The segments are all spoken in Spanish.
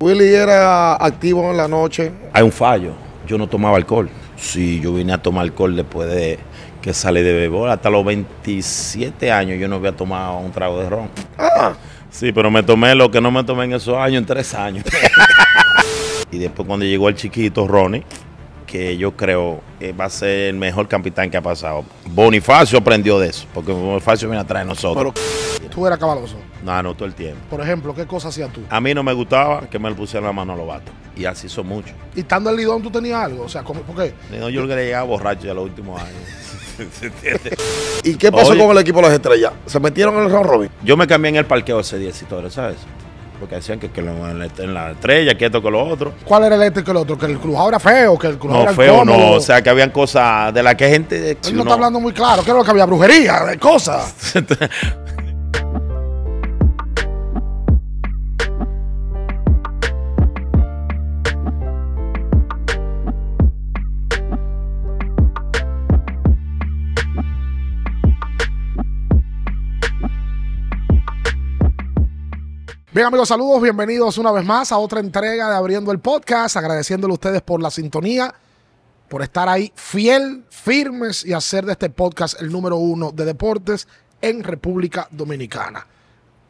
Willy pues era activo en la noche. Hay un fallo. Yo no tomaba alcohol. Sí, yo vine a tomar alcohol después de que salí de bebola. Hasta los 27 años yo no había tomado un trago de ron. Ah. Sí, pero me tomé lo que no me tomé en esos años, en tres años. y después cuando llegó el chiquito Ronnie, que yo creo va a ser el mejor capitán que ha pasado. Bonifacio aprendió de eso, porque Bonifacio viene a de nosotros. Pero tú eras cabaloso. No, no todo el tiempo. Por ejemplo, ¿qué cosa hacías tú? A mí no me gustaba que me pusieran la mano a los vatos. Y así son muchos ¿Y estando el lidón tú tenías algo? O sea, ¿por qué? No, yo le llegaba borracho ya los últimos años. ¿Y qué pasó con el equipo de las estrellas? ¿Se metieron en el round robin? Yo me cambié en el parqueo ese día, y todo, ¿sabes? Porque decían que, que en la estrella, que esto, que lo otro. ¿Cuál era el este que el otro? ¿Que el crujado era feo? ¿Que el crujado no, era feo? No, o sea, que habían cosas de las que gente. Eh, Él no está hablando muy claro. Que era lo que había? Brujería, eh, cosas. Bien amigos, saludos, bienvenidos una vez más a otra entrega de Abriendo el Podcast, agradeciéndole a ustedes por la sintonía, por estar ahí fiel, firmes y hacer de este podcast el número uno de deportes en República Dominicana.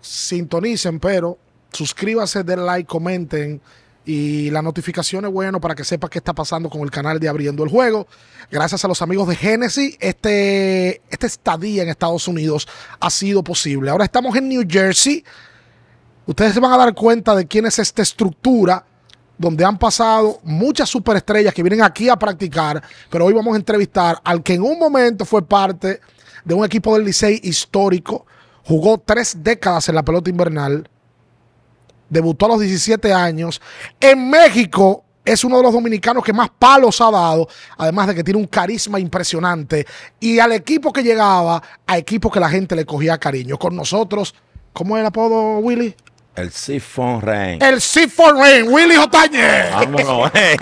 Sintonicen, pero suscríbase, den like, comenten y las notificaciones, bueno, para que sepa qué está pasando con el canal de Abriendo el Juego. Gracias a los amigos de Genesis, este, este estadía en Estados Unidos ha sido posible. Ahora estamos en New Jersey ustedes se van a dar cuenta de quién es esta estructura donde han pasado muchas superestrellas que vienen aquí a practicar, pero hoy vamos a entrevistar al que en un momento fue parte de un equipo del Licey histórico, jugó tres décadas en la pelota invernal, debutó a los 17 años, en México es uno de los dominicanos que más palos ha dado, además de que tiene un carisma impresionante, y al equipo que llegaba, a equipo que la gente le cogía cariño. Con nosotros, ¿cómo es el apodo, Willy? El Siphon Rain. El Siphon Rain, Willy Jotañez. Vámonos. Eh.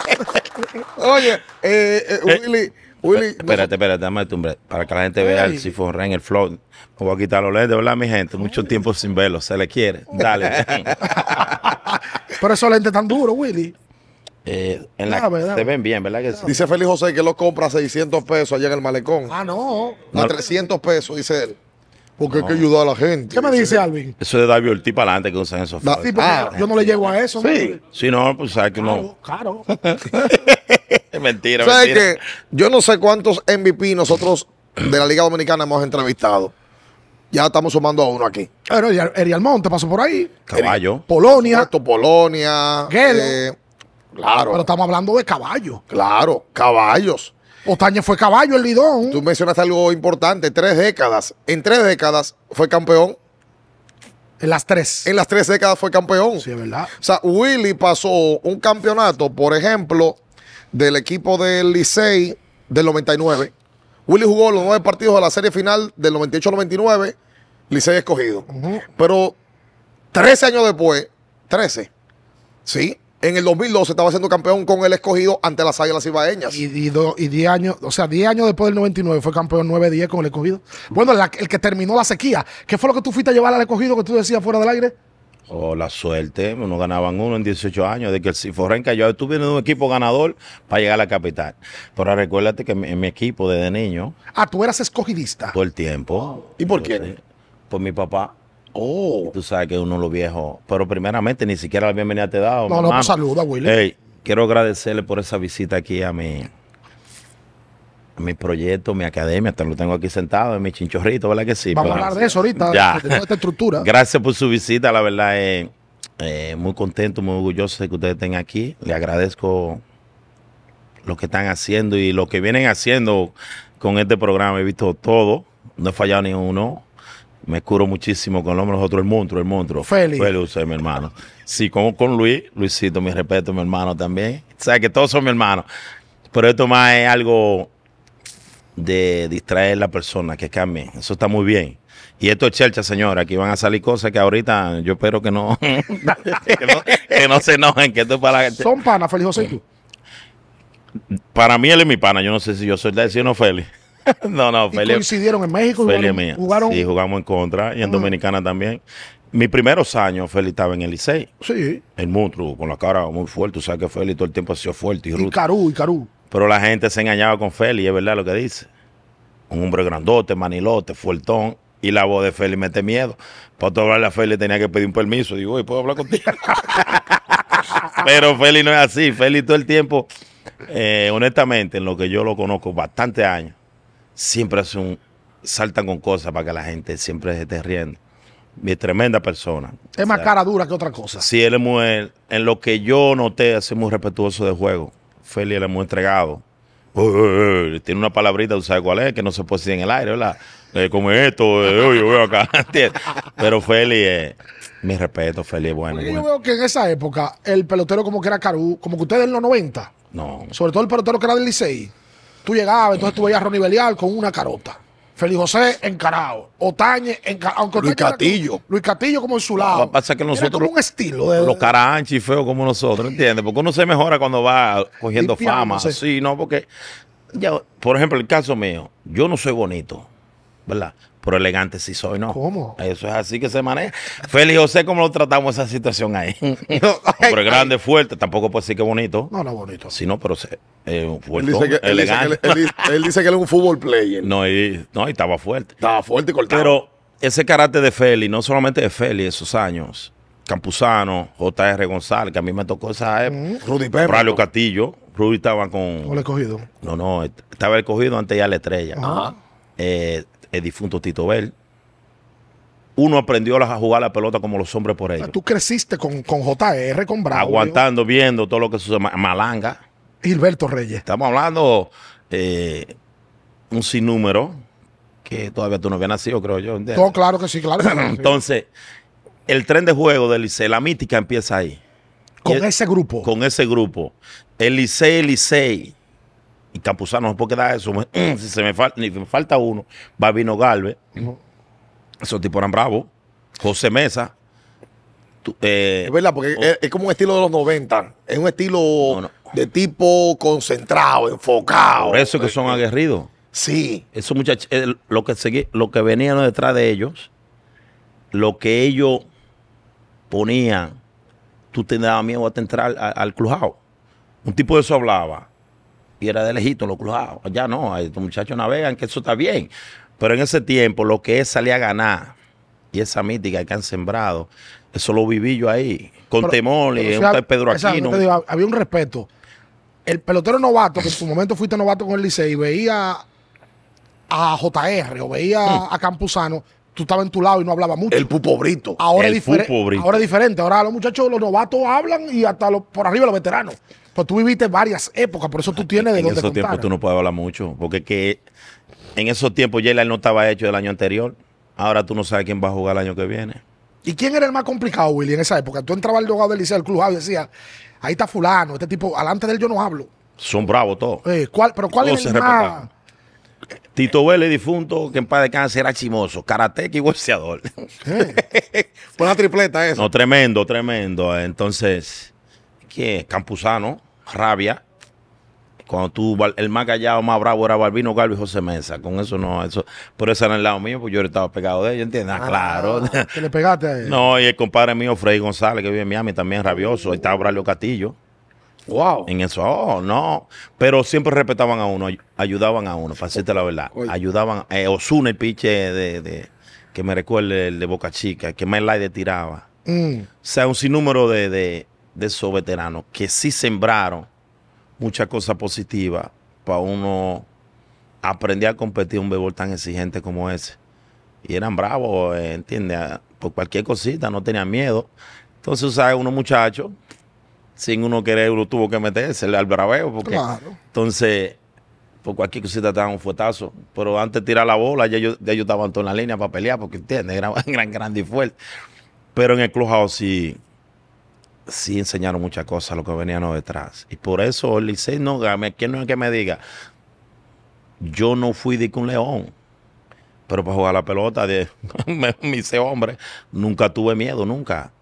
Oye, eh, eh, eh Willy. espérate, espérate, dame hombre. Para que la gente vea el sifón rain, el flow. Me voy a quitar los lentes, ¿verdad, mi gente? Mucho tiempo sin verlo, se le quiere. Dale. Pero esos lentes tan duros, Willy. en la, Se ven bien, ¿verdad? Que Dice Félix José que lo compra a 600 pesos allá en el malecón. Ah, no. A 300 pesos, dice él. Porque hay que ayudar a la gente. ¿Qué me dice Alvin? Eso de David Ortiz para adelante que usan esos ah. Yo no le llego a eso. Sí, ¿no? sí no, pues sabes que no. Claro. Es mentira, ¿Sabes que Yo no sé cuántos MVP nosotros de la Liga Dominicana hemos entrevistado. Ya estamos sumando a uno aquí. Pero Erial Monte pasó por ahí. Caballo. Polonia. Polonia. Eh, claro. Pero estamos hablando de caballos. Claro, caballos. Otaña fue caballo el Lidón. Tú mencionaste algo importante, tres décadas. En tres décadas fue campeón. En las tres. En las tres décadas fue campeón. Sí, es verdad. O sea, Willy pasó un campeonato, por ejemplo, del equipo del Licey del 99. Willy jugó los nueve partidos de la serie final del 98 al 99, Licey escogido. Pero 13 años después, 13, ¿sí? En el 2012 estaba siendo campeón con el escogido ante las Águilas Ibaeñas. Y 10 y, años, o sea, 10 años después del 99 fue campeón 9-10 con el escogido. Bueno, el que terminó la sequía, ¿qué fue lo que tú fuiste a llevar al escogido que tú decías fuera del aire? Oh, la suerte, no ganaban uno en 18 años, de que el Ciforren cayó. Tú vienes un equipo ganador para llegar a la capital. Pero recuérdate que en mi equipo desde niño. Ah, tú eras escogidista. Todo el tiempo. ¿Y por qué? Por mi papá. Oh. Tú sabes que uno de los viejos, pero primeramente ni siquiera la bienvenida te he dado. No, no, pues saluda, Willy. quiero agradecerle por esa visita aquí a mi, a mi proyecto, mi academia, hasta lo tengo aquí sentado en mi chinchorrito, ¿verdad que sí? Vamos a pues, hablar de eso ahorita, ya. de esta estructura. Gracias por su visita, la verdad es eh, eh, muy contento, muy orgulloso de que ustedes estén aquí. Le agradezco lo que están haciendo y lo que vienen haciendo con este programa. He visto todo, no he fallado ni uno me curo muchísimo con el hombre nosotros, el monstruo, el monstruo. Félix. Félix es mi hermano. Sí, con, con Luis, Luisito, mi respeto, mi hermano también. O sea, que todos son mi hermano. Pero esto más es algo de distraer a la persona, que cambie. Eso está muy bien. Y esto es chelcha, señora. Aquí van a salir cosas que ahorita yo espero que no, se enojen, para... Son panas, Félix José. Para mí él es mi pana. Yo no sé si yo soy de decir no Félix. no, no, y coincidieron en México. Feli jugaron, Jugaron... Sí, jugamos en contra y en ah. Dominicana también. Mis primeros años, Feli estaba en el Licey. Sí. El monstruo con la cara muy fuerte. sabes sea que Feli todo el tiempo ha sido fuerte y Y Carú, y Carú. Pero la gente se engañaba con Feli, es verdad lo que dice. Un hombre grandote, manilote, fuertón. Y la voz de Feli mete miedo. Para hablarle a Feli tenía que pedir un permiso. Digo, uy, ¿puedo hablar contigo? Pero Feli no es así. Feli todo el tiempo, eh, honestamente, en lo que yo lo conozco, bastante años siempre hace un, saltan con cosas para que la gente siempre se esté riendo. Es tremenda persona. Es más cara dura que otra cosa. Sí, él es muy, en lo que yo noté, es muy respetuoso de juego. Feli él es muy entregado. tiene una palabrita, tú sabes cuál es, que no se puede decir en el aire, ¿verdad? Eh, como esto, veo eh, acá, Pero Feli, mi respeto, Feli bueno, Yo veo que en esa época, el pelotero como que era Carú, como que ustedes en los 90, no. sobre todo el pelotero que era del Licey, Tú llegabas, entonces tú veías a Ronnie Belial con una carota. Feliz José encarado. Otañe encarado. Luis Catillo. Luis Catillo como en su lado. Lo que pasa es que nosotros. un estilo. De, los caranchi feos como nosotros, ¿entiendes? Porque uno se mejora cuando va cogiendo fama. no, porque. por ejemplo, el caso mío. Yo no soy bonito, ¿verdad? pero elegante sí soy, ¿no? ¿Cómo? Eso es así que se maneja. Félix José, ¿cómo lo tratamos esa situación ahí? No, pero grande, fuerte, tampoco puede decir que bonito. No, no bonito. Sí, no, pero eh, fuerte, él dice que, Él es un fútbol player. No, y, no, estaba fuerte. Estaba fuerte y cortado. Pero ese carácter de Félix, no solamente de Félix, esos años, Campuzano, J.R. González, que a mí me tocó esa mm, época. Rudy Pérez. Castillo. Rudy estaba con. he cogido? No, no, estaba el cogido antes ya la estrella. Ajá. Eh, el difunto Tito Bell. Uno aprendió a jugar la pelota como los hombres por ellos. Tú creciste con, JR, con Bravo. Aguantando, viendo todo lo que sucede. Malanga. Gilberto Reyes. Estamos hablando eh, un sinnúmero que todavía tú no habías nacido, creo yo. Todo claro que sí, claro. Entonces, el tren de juego del Licey, la mítica empieza ahí. Con ese grupo. Con ese grupo. El Licey, Licey y Capuzano no puedo quedar eso. Mm, si se me, falta uno, Babino Galvez, esos tipos eran bravos, José Mesa. Eh, es verdad, porque es, como un estilo de los 90, es un estilo de tipo concentrado, enfocado. Por eso que son aguerridos. Sí. Esos muchachos, eh, lo que, lo que venían detrás de ellos, lo que ellos ponían, tú te dabas miedo a entrar al, al Un tipo de eso hablaba era de lejito, lo cruzado ya no, estos muchachos navegan, que eso está bien. Pero en ese tiempo, lo que es salir a ganar y esa mítica que han sembrado, eso lo viví yo ahí, con temor, y Pedro Aquino. había un respeto. El pelotero novato, que en su momento fuiste novato con el y veía a JR o veía mm. a Campuzano, tú estabas en tu lado y no hablabas mucho. El brito Ahora, ahora es diferente. Ahora los muchachos, los novatos hablan y hasta los, por arriba los veteranos. Pues tú viviste varias épocas, por eso tú tienes de en dónde En esos tiempos tú no puedes hablar mucho, porque que en esos tiempos ya no estaba hecho del año anterior. Ahora tú no sabes quién va a jugar el año que viene. ¿Y quién era el más complicado, Willy, en esa época? Tú entrabas al dogado del liceo, del club y decías, ahí está fulano, este tipo, alante de él yo no hablo. Son bravos todos. Eh, ¿cuál, pero ¿cuál es el más, Tito Vélez, difunto, que en paz de cáncer era chimoso, karateca y boxeador. Fue una tripleta eso. No, tremendo, tremendo. Entonces, ¿qué? es? Campuzano, Rabia. Cuando tú, el más callado, más bravo era Balbino Galvis José Mesa. Con eso no, eso. Por eso era el lado mío, porque yo estaba pegado de ellos, ¿entiendes? Ah, ah, claro. ¿Te le pegaste a él? No, y el compadre mío, Freddy González, que vive en Miami, también rabioso. Ahí estaba Braulio Castillo. Wow. En eso, oh, no. Pero siempre respetaban a uno, ayudaban a uno, decirte la verdad. Ayudaban. Eh, Osuna, el piche de, que me recuerde el de Boca Chica, que más de tiraba. Mm. O sea, un sinnúmero de, esos veteranos que sí sembraron muchas cosas positivas para uno aprender a competir un béisbol tan exigente como ese. Y eran bravos, eh, ¿entiendes? Por cualquier cosita, no tenían miedo. Entonces, o sea, unos muchachos sin uno uno tuvo que meterse al braveo. Porque, Entonces, por cualquier cosita te dan un fuetazo. Pero antes de tirar la bola, ya yo, ya estaba en toda la línea para pelear, porque entiendes, era gran, grande y fuerte. Pero en el clubhouse sí, sí enseñaron muchas cosas a los que venían detrás. Y por eso el Licey no, quien no es que me diga, yo no fui de un león. Pero para jugar la pelota de hice hombre, nunca tuve miedo, nunca.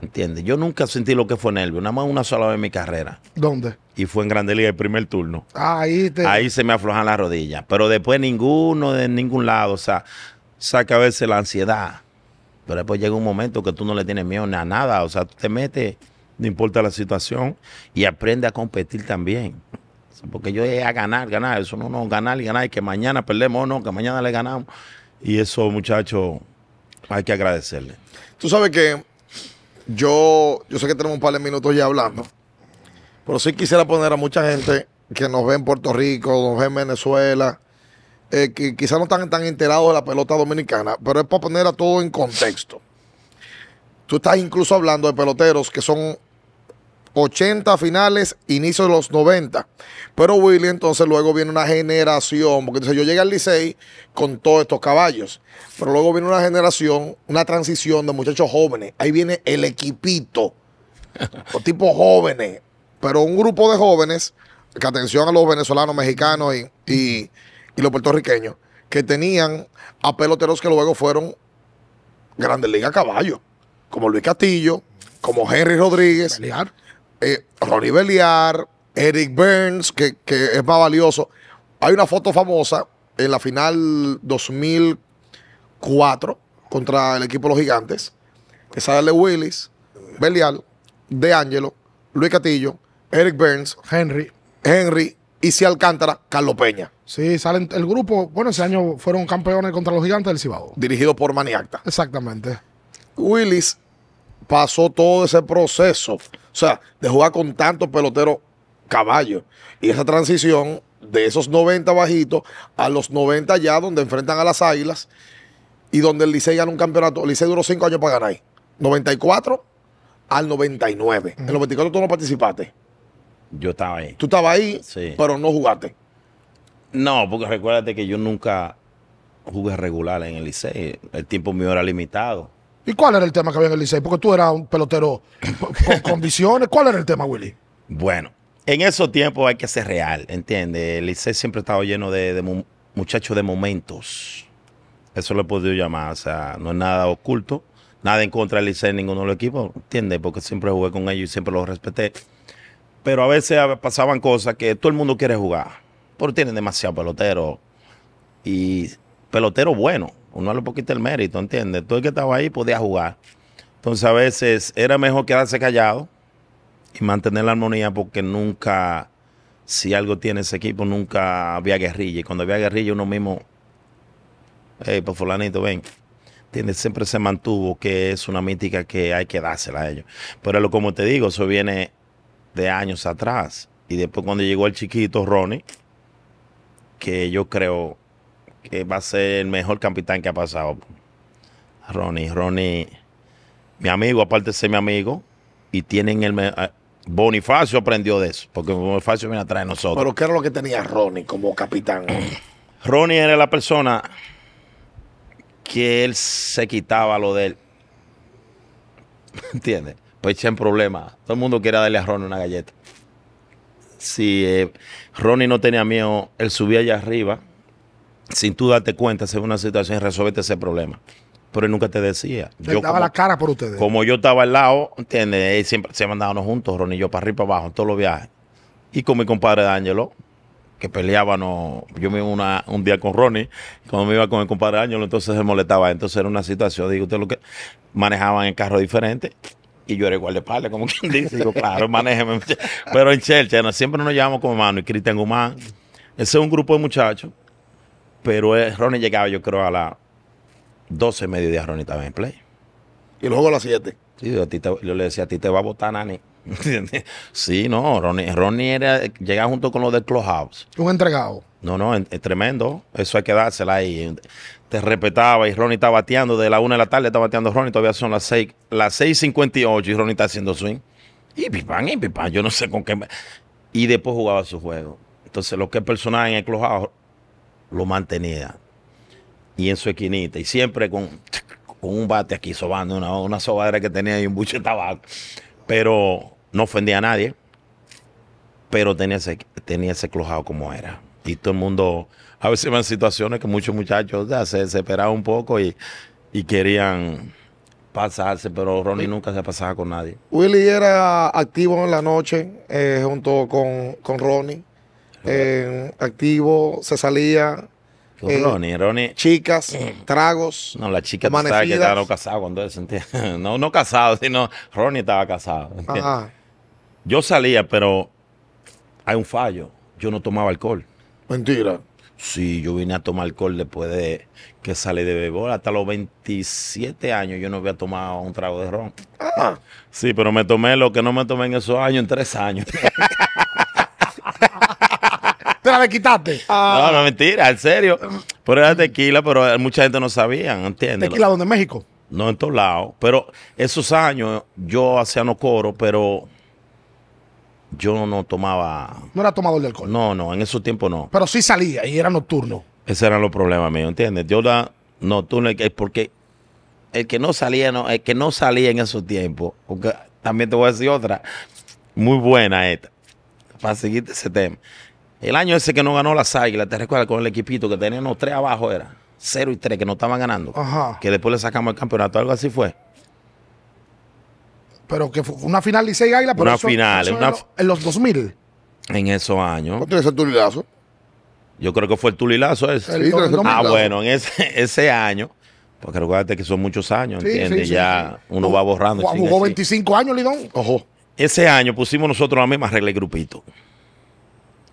¿Entiendes? Yo nunca sentí lo que fue nervio, nada más una sola vez en mi carrera. ¿Dónde? Y fue en Grande Liga el primer turno. Ah, ahí, Ahí se me aflojan las rodillas. Pero después ninguno de ningún lado, o sea, saca a veces la ansiedad. Pero después llega un momento que tú no le tienes miedo ni a nada, o sea, tú te metes, no importa la situación, y aprende a competir también. Porque yo es a ganar, ganar, eso no, no, ganar y ganar, y que mañana perdemos, no, que mañana le ganamos. Y eso, muchachos, hay que agradecerle. Tú sabes que yo, yo sé que tenemos un par de minutos ya hablando, pero sí quisiera poner a mucha gente que nos ve en Puerto Rico, nos ve en Venezuela, eh, que quizás no están tan enterados de la pelota dominicana, pero es para poner a todo en contexto. Tú estás incluso hablando de peloteros que son 80 finales, inicio de los 90. Pero Willy, entonces luego viene una generación, porque yo llegué al Licey con todos estos caballos. Pero luego viene una generación, una transición de muchachos jóvenes. Ahí viene el equipito, los tipos jóvenes. Pero un grupo de jóvenes, que atención a los venezolanos, mexicanos y, los puertorriqueños, que tenían a peloteros que luego fueron grandes ligas caballos, como Luis Castillo, como Henry Rodríguez. Eh, Ronnie Beliar, Eric Burns, que, es más valioso. Hay una foto famosa en la final 2004 contra el equipo los gigantes, que sale Willis, Belial, De Angelo, Luis Catillo, Eric Burns, Henry, Henry y si Alcántara, Carlos Peña. Sí, salen el grupo, bueno, ese año fueron campeones contra los gigantes del Cibao. Dirigido por Maniacta. Exactamente. Willis pasó todo ese proceso o sea, de jugar con tantos peloteros caballos. Y esa transición de esos 90 bajitos a los 90 ya donde enfrentan a las Águilas y donde el Licey gana un campeonato. El Licey duró cinco años para ganar. Ahí. 94 al 99. En el 94 tú no participaste. Yo estaba ahí. Tú estabas ahí, sí. pero no jugaste. No, porque recuérdate que yo nunca jugué regular en el Licey. El tiempo mío era limitado. ¿Y cuál era el tema que había en el Licey? Porque tú eras un pelotero con condiciones. ¿Cuál era el tema, Willy? Bueno, en esos tiempos hay que ser real, ¿entiendes? El Licey siempre estaba lleno de, muchachos de momentos. Eso lo he podido llamar. O sea, no es nada oculto. Nada en contra del Licey, ninguno de los equipos, ¿entiendes? Porque siempre jugué con ellos y siempre los respeté. Pero a veces pasaban cosas que todo el mundo quiere jugar. Porque tienen demasiado pelotero. Y pelotero bueno uno lo poquito el mérito, ¿entiendes? Todo el que estaba ahí podía jugar. Entonces a veces era mejor quedarse callado y mantener la armonía porque nunca, si algo tiene ese equipo, nunca había guerrilla. Y cuando había guerrilla uno mismo, hey, pues fulanito, ven. Tiene Siempre se mantuvo que es una mítica que hay que dársela a ellos. Pero lo como te digo, eso viene de años atrás. Y después cuando llegó el chiquito Ronnie, que yo creo que va a ser el mejor capitán que ha pasado. Ronnie, Ronnie, mi amigo, aparte de ser mi amigo, y tienen el eh, Bonifacio aprendió de eso, porque Bonifacio viene atrás de nosotros. Pero ¿qué era lo que tenía Ronnie como capitán? Ronnie era la persona que él se quitaba lo de él. ¿Entiendes? Pues echen problema Todo el mundo quería darle a Ronnie una galleta. Si eh, Ronnie no tenía miedo, él subía allá arriba sin tú darte cuenta, se una situación y resuelve ese problema. Pero él nunca te decía. Yo daba la cara por ustedes. Como yo estaba al lado, ¿entiendes? siempre se mandábamos juntos, Ronnie y yo, para arriba y para abajo, en todos los viajes. Y con mi compadre Ángelo, que peleábamos, yo me un día con Ronnie, cuando me iba con el compadre Ángelo, entonces se molestaba. Entonces era una situación, digo, ustedes lo que manejaban el carro diferente. Y yo era igual de padre, como quien dice. claro, manéjeme. Pero en Chelsea, siempre nos llamamos como mano Y Cristian Guzmán, ese es un grupo de muchachos pero eh, Ronnie llegaba, yo creo, a las 12, mediodía Ronnie estaba en play. ¿Y luego a las 7? Sí, yo, a ti te, le decía, a ti te va a votar Nani. sí, no, Ronnie, Ronnie era, llegaba junto con los del Clubhouse. Un entregado. No, no, es, tremendo. Eso hay que dársela ahí. Te respetaba y Ronnie estaba bateando de la 1 de la tarde, estaba bateando Ronnie, todavía son las seis, las 6.58 y Ronnie está haciendo swing. Y pipán, y pipán, yo no sé con qué. Y después jugaba su juego. Entonces, lo que es personal en el House lo mantenía. Y en su esquinita. Y siempre con, un bate aquí sobando, una, una sobadera que tenía y un buche de tabaco. Pero no ofendía a nadie. Pero tenía ese, tenía ese clojado como era. Y todo el mundo, a veces van situaciones que muchos muchachos se desesperaban un poco y, querían pasarse, pero Ronnie nunca se pasaba con nadie. Willy era activo en la noche eh, junto con Ronnie activo, se salía. Ronnie, eh, Chicas, eh. tragos. No, la chica estaba casada no cuando sentía. No, no casado, sino Ronnie estaba casado. Yo salía, pero hay un fallo. Yo no tomaba alcohol. Mentira. Sí, yo vine a tomar alcohol después de que salí de bebé. Hasta los 27 años yo no había tomado un trago de ron. Ah. Sí, pero me tomé lo que no me tomé en esos años, en tres años. de quitaste. Ah. No, no, mentira, en serio. Pero era tequila, pero mucha gente no sabía, ¿entiendes? ¿Tequila donde? ¿En México? No, en todos lados. Pero esos años yo hacía no coro, pero yo no tomaba. No era tomador de alcohol. No, no, en esos tiempos no. Pero sí salía y era nocturno. ese era los problemas míos, ¿entiendes? Yo la es porque el que no salía, no, el que no salía en esos tiempos, también te voy a decir otra, muy buena esta, para seguir ese tema. El año ese que no ganó las águilas, te recuerdas con el equipito que teníamos tres abajo, era 0 y 3 que no estaban ganando. Que después le sacamos el campeonato, algo así fue. Pero que fue una final y águilas, pero una final, En, los, 2000. En esos años. ¿Cuánto el tulilazo? Yo creo que fue el tulilazo ese. ah, bueno, en ese, año. Porque recuérdate que son muchos años, ¿entiendes? ya uno va borrando. Jugó 25 años, Lidón. Ojo. Ese año pusimos nosotros la misma regla el grupito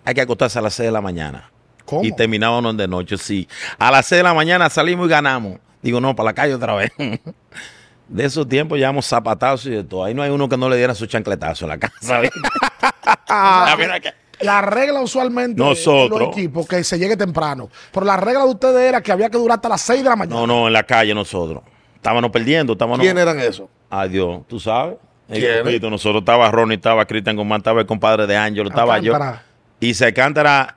hay que acostarse a las 6 de la mañana. ¿Cómo? Y terminábamos de noche, sí. A las 6 de la mañana salimos y ganamos. Digo, no, para la calle otra vez. de esos tiempos llevamos zapatazos y de todo. Ahí no hay uno que no le diera su chancletazo en la casa. Ah, la regla usualmente Nosotros, los equipos que se llegue temprano. Pero la regla de ustedes era que había que durar hasta las 6 de la mañana. No, no, en la calle nosotros. Estábamos perdiendo, estábamos. ¿Quién eran esos? Adiós, tú sabes. El nosotros estaba Ronnie, estaba Cristian Guzmán, estaba el compadre de Ángel, ah, estaba yo. Y se cantará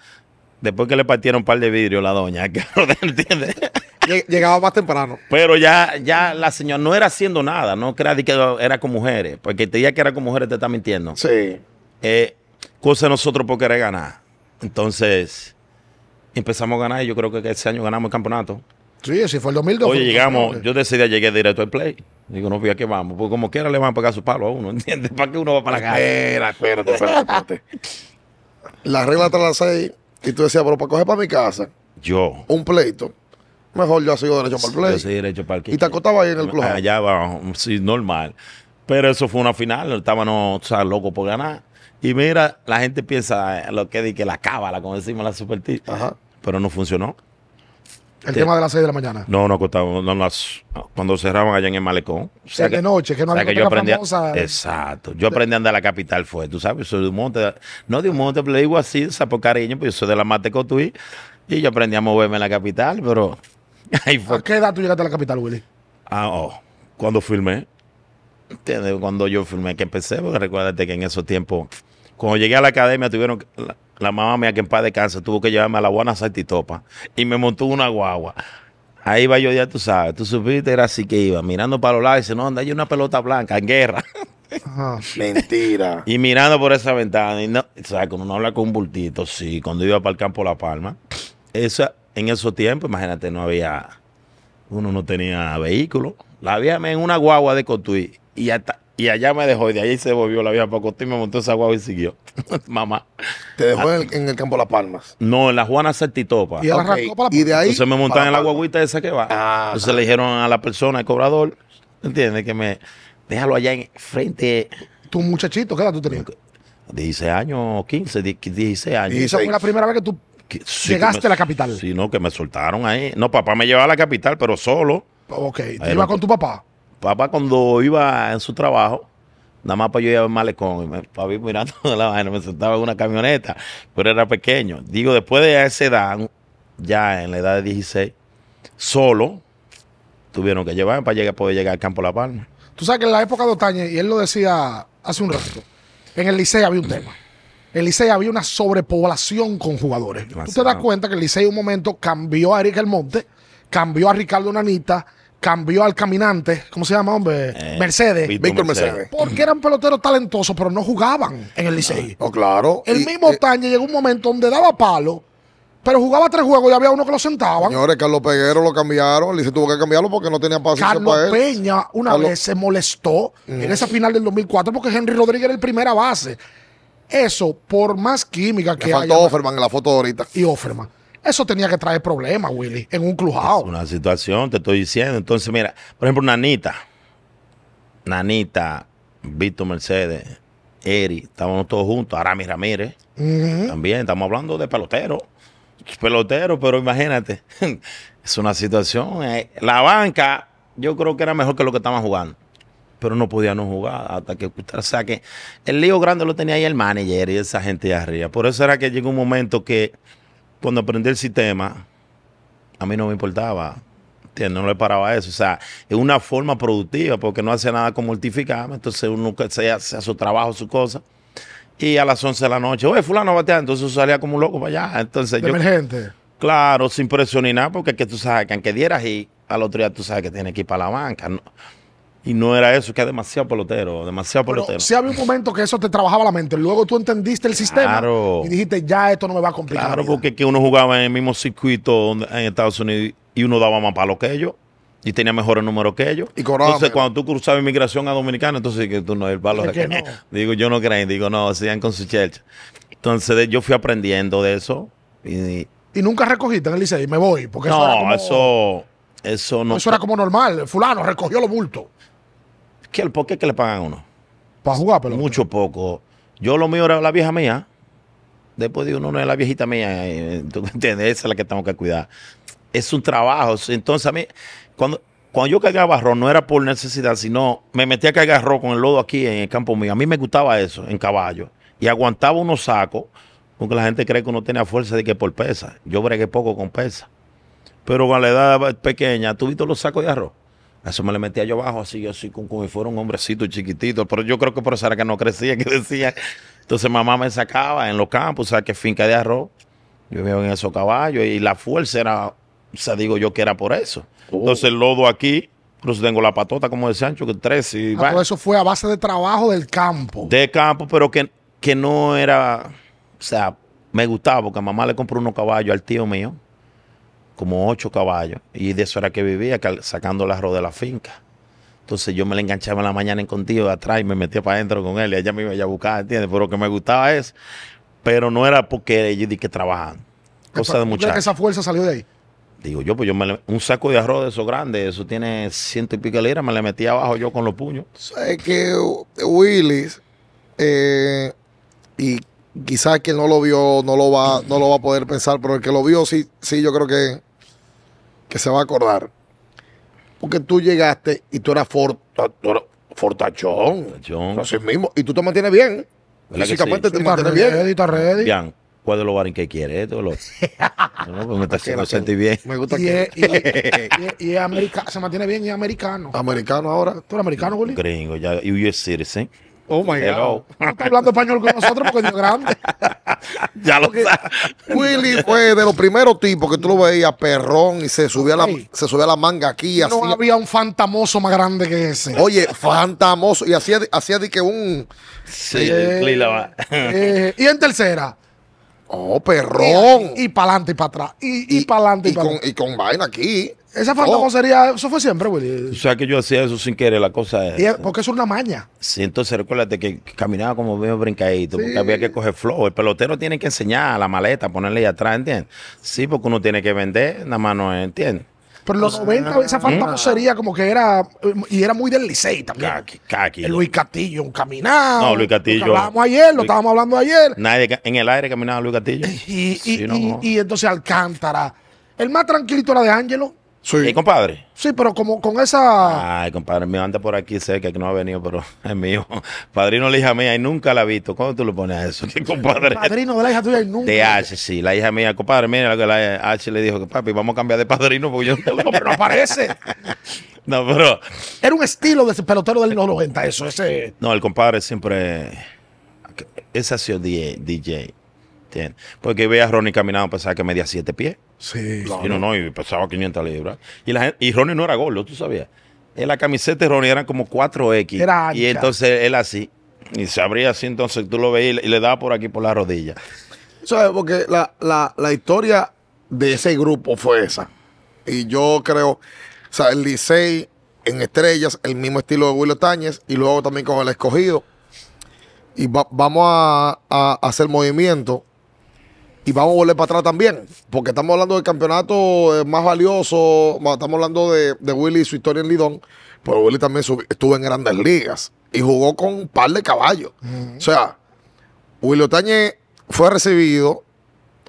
después que le partieron un par de vidrios la doña, ¿entiendes? Llegaba más temprano. Pero ya, ya la señora no era haciendo nada, no creas que era con mujeres, porque te diga que era con mujeres te está mintiendo. Sí. Eh, cosa nosotros por querer ganar. Entonces, empezamos a ganar y yo creo que ese año ganamos el campeonato. Sí, ese fue el 2002. Oye, llegamos, yo decidí, llegué directo al play. Digo, no, fíjate que vamos, porque como quiera le van a pegar su palo a uno, ¿entiendes? ¿Para qué uno va para la calle? Espera, espérate, espérate la regla a las 6 y tú decías, pero para coger para mi casa. Yo. Un pleito. Mejor yo sido derecho para el pleito. Yo derecho para el Y te acostaba ahí en el club. Allá va sí, normal. Pero eso fue una final, estábamos o sea, locos por ganar. Y mira, la gente piensa eh, lo que di que la cábala, como decimos la Ajá Pero no funcionó. El tema de las 6 de la mañana. No, no, cuando, cerraban allá en el malecón. O de noche, que no había Exacto. Yo aprendí a andar a la capital fue, tú sabes, soy de un monte, no de un monte, pero le digo así, cariño, pues yo soy de la Mate Cotuí y yo aprendí a moverme en la capital, pero ahí ¿A qué edad tú llegaste a la capital, Willy? Ah, oh, cuando filmé. Cuando yo filmé que empecé, porque recuérdate que en esos tiempos, cuando llegué a la academia, tuvieron, la mamá mía que en paz descansa tuvo que llevarme a la Guana Saltitopa y me montó una guagua. Ahí iba yo, ya tú sabes, tú supiste, era así que iba, mirando para los lados y dice, no, anda, hay una pelota blanca en guerra. Mentira. Y mirando por esa ventana, y no, ¿sabes? Cuando uno habla con un bultito, sí, cuando iba para el campo La Palma, esa, en esos tiempos, imagínate, no había, uno no tenía vehículo. La había en una guagua de Cotuí y hasta y allá me dejó y de ahí se volvió la vieja para y me montó esa guagua y siguió. Mamá. ¿Te dejó en el, campo Las Palmas? No, en la Juana Certitopa. Y, de ahí. Entonces me montan en la guaguita esa que va. Ah, Entonces ah. le dijeron a la persona, el cobrador, ¿entiendes? Que me. Déjalo allá en frente. ¿Tu muchachito? ¿Qué edad tú tenías? 16 años, 15, 16 años. ¿Y esa fue la primera vez que tú llegaste a la capital? Sí, no, que me soltaron ahí. No, papá me llevaba a la capital, pero solo. Ok. ¿Te iba con tu papá? papá cuando iba en su trabajo, nada más para yo ir al malecón, y para mirando la vaina, me sentaba en una camioneta, pero era pequeño. Digo, después de esa edad, ya en la edad de 16, solo tuvieron que llevarme para llegar, poder llegar al campo La Palma. Tú sabes que en la época de Otañez, y él lo decía hace un rato, en el Liceo había un tema. el Liceo había una sobrepoblación con jugadores. Tú te das cuenta que el Liceo en un momento cambió a Erika El Monte, cambió a Ricardo Nanita, cambió al caminante, ¿cómo se llama, hombre? Eh, Mercedes. Víctor Mercedes. Porque eran peloteros talentosos, pero no jugaban en el Licey. No, ah, oh, claro. El mismo eh, llegó un momento donde daba palo, pero jugaba tres juegos y había uno que lo sentaban. Señores, Carlos Peguero lo cambiaron, Licey tuvo que cambiarlo porque no tenía paciencia para él. Peña una vez se molestó mm. en esa final del 2004 porque Henry Rodríguez era el primera base. Eso, por más química que Le que faltó Offerman en la foto ahorita. Y Offerman. Eso tenía que traer problemas, Willy, en un clujado. Es una situación, te estoy diciendo. Entonces, mira, por ejemplo, Nanita, Nanita, Víctor Mercedes, Eri, estábamos todos juntos, Arami Ramírez, también, estamos hablando de pelotero. Pelotero, pero imagínate, es una situación. Eh. La banca, yo creo que era mejor que lo que estaban jugando pero no podían no jugar hasta que o sea que el lío grande lo tenía ahí el manager y esa gente de arriba por eso era que llegó un momento que cuando aprendí el sistema, a mí no me importaba. No le paraba eso. O sea, es una forma productiva porque no hace nada con mortificarme. Entonces uno se hace su trabajo, su cosa. Y a las 11 de la noche, oye, fulano batea. Entonces salía como un loco para allá. Entonces yo. Emergente. Claro, sin presión ni nada, porque que tú sabes que aunque dieras y al otro día tú sabes que tienes que ir para la banca. No, y no era eso, que era demasiado pelotero, demasiado Pero pelotero. Si había un momento que eso te trabajaba la mente, luego tú entendiste el sistema y dijiste, ya esto no me va a complicar. Claro, porque que uno jugaba en el mismo circuito en Estados Unidos y uno daba más palo que ellos y tenía mejores números que ellos. entonces, cuando tú cruzabas inmigración a Dominicana, entonces que tú no eres palo. Que Digo, yo no creen, digo, no, decían con su chelcha. Entonces, yo fui aprendiendo de eso. Y, nunca recogiste en el liceo y me voy. Porque no, eso, eso, eso no. Eso era como normal. Fulano recogió los bultos que al que le pagan uno. ¿Para jugar, pero? Mucho poco. Yo lo mío era la vieja mía. Después de uno no es la viejita mía. Eh, ¿Tú entiendes? Esa es la que tengo que cuidar. Es un trabajo. Entonces, a mí, cuando, cuando yo cargaba arroz, no era por necesidad, sino me metía a cargar arroz con el lodo aquí en el campo mío. A mí me gustaba eso, en caballo. Y aguantaba unos sacos, porque la gente cree que uno tenía fuerza de que por pesa. Yo bregué poco con pesa. Pero con la edad pequeña, ¿tú viste los sacos de arroz? Eso me le metía yo abajo, así yo así como si fuera un hombrecito chiquitito. Pero yo creo que por eso era que no crecía, que decía. Entonces mamá me sacaba en los campos, o sea, que finca de arroz. Yo veo en esos caballos y la fuerza era, o sea, digo yo que era por eso. Oh. Entonces el lodo aquí, incluso tengo la patota como de ancho que tres y ah, eso fue a base de trabajo del campo. De campo, pero que, que no era, o sea, me gustaba porque mamá le compró unos caballos al tío mío como ocho caballos, y de eso era que vivía, sacando el arroz de la finca. Entonces yo me la enganchaba en la mañana en contigo de atrás y me metía para adentro con él, y ella me iba a buscar, ¿entiendes? Pero lo que me gustaba es, pero no era porque ellos di que trabajan Cosa de muchachos. Esa fuerza salió de ahí. Digo yo, pues yo me un saco de arroz de esos grandes, eso tiene ciento y pico de me le metía abajo yo con los puños. es que eh, Willis, eh, y quizás quien no lo vio no lo va, no lo va a poder pensar, pero el que lo vio sí, sí, yo creo que que se va a acordar. Porque tú llegaste y tú eras, for, tú eras fortachón. fortachón. Así mismo. Y tú te mantienes bien. Físicamente sí? te mantienes ready, bien. Está ready. Bien. ¿Cuál de los bares que quiere? Todo lo... no, pues me está haciendo sentir bien. Me gusta y que... Es, y, y, y, y america... se mantiene bien y es americano. ¿Americano ahora? ¿Tú eres americano, Goli? Gringo, ya. Y US Citizen. ¿sí? Oh my God. No está hablando español con nosotros porque es grande. ya lo Willy fue de los primeros tipos que tú lo veías perrón y se subía, a la, se subía la manga aquí. No había un fantamoso más grande que ese. Oye, fantamoso. Y hacía, hacía de que un. Sí, eh, eh, Y en tercera. Oh, perrón. Y, para adelante y para atrás. Y, y para adelante y, y, atrás. y, con vaina aquí. Esa fantacosería, oh. eso fue siempre, güey. O sea que yo hacía eso sin querer, la cosa es. porque es una maña. Sí, entonces recuérdate que caminaba como medio brincadito, había que coger flow. El pelotero tiene que enseñar a la maleta, ponerle ahí atrás, ¿entiendes? Sí, porque uno tiene que vender, nada más no entiende. Pero en los 90 esa sería como que era, eh, y era muy del Licey también. Luis Castillo, un caminado. No, Luis Castillo. Lo hablábamos ayer, lo estábamos hablando ayer. Nadie, en el aire caminaba Luis Castillo. Y, y entonces Alcántara. El más tranquilito era de Ángelo. Sí. compadre? Sí, pero como con esa. Ay, compadre, mío anda por aquí, sé que no ha venido, pero es mío. Padrino de la hija mía y nunca la he visto. ¿Cuándo tú lo pones a eso? ¿Qué compadre? Padrino de la hija tuya y nunca. De H, sí, la hija mía. Compadre, mira lo que la H le dijo, que papi, vamos a cambiar de padrino porque yo. no, pero no aparece. no, pero. Era un estilo de ese pelotero del 90, eso, ese. No, el compadre siempre. Esa sido DJ. Porque ve a Ronnie caminando, pensaba que medía siete pies. Sí. Y no, no, y pesaba 500 libras. Y, la y Ronnie no era gordo, tú sabías. En la camiseta de Ronnie eran como 4X. y entonces él así. Y se abría así, entonces tú lo veías y le daba por aquí por la rodilla. ¿Sabes? Porque la, la, la historia de ese grupo fue esa. Y yo creo, o sea, el Licey en estrellas, el mismo estilo de Will Otañez y luego también con el escogido. Y vamos a, a, hacer movimiento y vamos a volver para atrás también, porque estamos hablando del campeonato eh, más valioso, estamos hablando de, de Willy y su historia en Lidón, pero pues Willy también estuvo en grandes ligas y jugó con un par de caballos. O sea, Willy Otañez fue recibido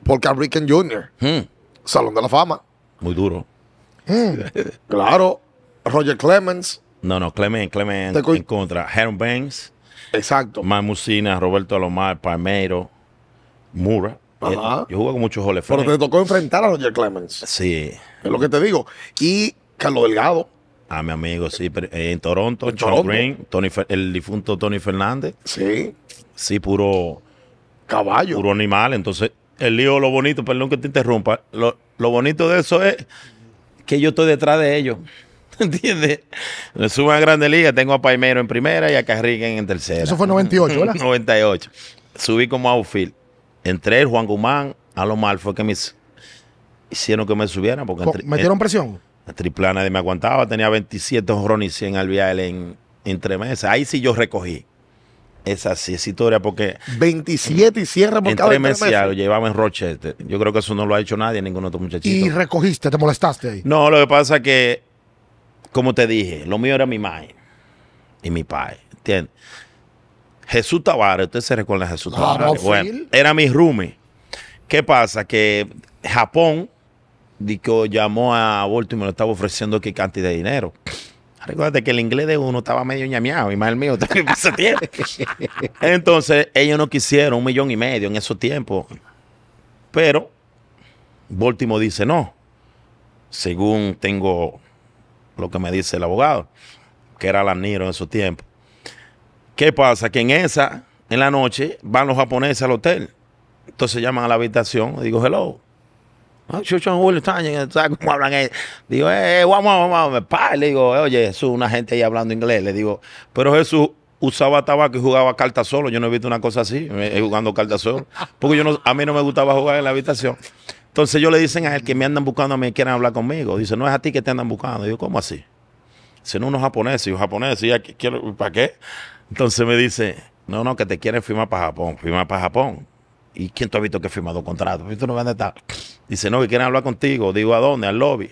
por Carl Jr., hmm. Salón de la Fama. Muy duro. Hmm. claro, Roger Clemens. No, no, Clemens, Clemens en, contra. Heron Banks. Exacto. Mamucina, Roberto Alomar, Palmeiro, Mura. Eh, yo juego con muchos Hall Pero te tocó enfrentar a Roger Clemens. Sí. Es lo que te digo. Y Carlos Delgado. Ah, mi amigo, sí. Eh, en Toronto, Green, Tony, el difunto Tony Fernández. Sí. Sí, puro. Caballo. Puro animal. Entonces, el lío, lo bonito, perdón que te interrumpa. Lo, bonito de eso es que yo estoy detrás de ellos. ¿Entiendes? Le suben a Grande Liga, tengo a Paimero en primera y a Carrigan en tercera. Eso fue 98, ¿verdad? 98. Subí como outfield. Entre él, Juan Guzmán, a lo mal fue que me hicieron que me subieran. Porque me eh, ¿Metieron presión? La triplana nadie me aguantaba. Tenía 27 horrones y 100 al en, en tres meses. Ahí sí yo recogí. Esa sí es historia porque... 27 y cierra por en cada tres meses. meses. lo llevaba en Rochester. Yo creo que eso no lo ha hecho nadie, ninguno de estos muchachitos. ¿Y recogiste? ¿Te molestaste ahí? No, lo que pasa es que, como te dije, lo mío era mi madre y mi padre. ¿Entiendes? Jesús Tavares, usted se recuerda a Jesús Tavares. Bueno, era mi rumi. ¿Qué pasa? Que Japón dijo, llamó a Volto y me lo estaba ofreciendo que cantidad de dinero. Recuerda que el inglés de uno estaba medio ñameado y más el mío también se tiene. Entonces, ellos no quisieron un millón y medio en esos tiempos. Pero Boltimo dice no, según tengo lo que me dice el abogado, que era la Niro en esos tiempos. ¿Qué pasa? Que en esa, en la noche, van los japoneses al hotel. Entonces llaman a la habitación, y digo, hello. Ah, cómo hablan ellos? Digo, eh, eh vamos, vamos, vamos. Le digo, oye, es una gente ahí hablando inglés. Le digo, pero Jesús usaba tabaco y jugaba cartas solo. Yo no he visto una cosa así, eh, eh, jugando cartas solo. Porque yo no, a mí no me gustaba jugar en la habitación. Entonces yo le dicen a él que me andan buscando, a y quieren hablar conmigo. Dice, no es a ti que te andan buscando. Digo, ¿cómo así? Si unos japoneses. Y japoneses, ¿para qué? Entonces me dice, no, no, que te quieren firmar para Japón, firmar para Japón. ¿Y quién tú has visto que ha firmado contrato? no estar? Dice, no, que quieren hablar contigo. Digo, ¿a dónde? Al lobby.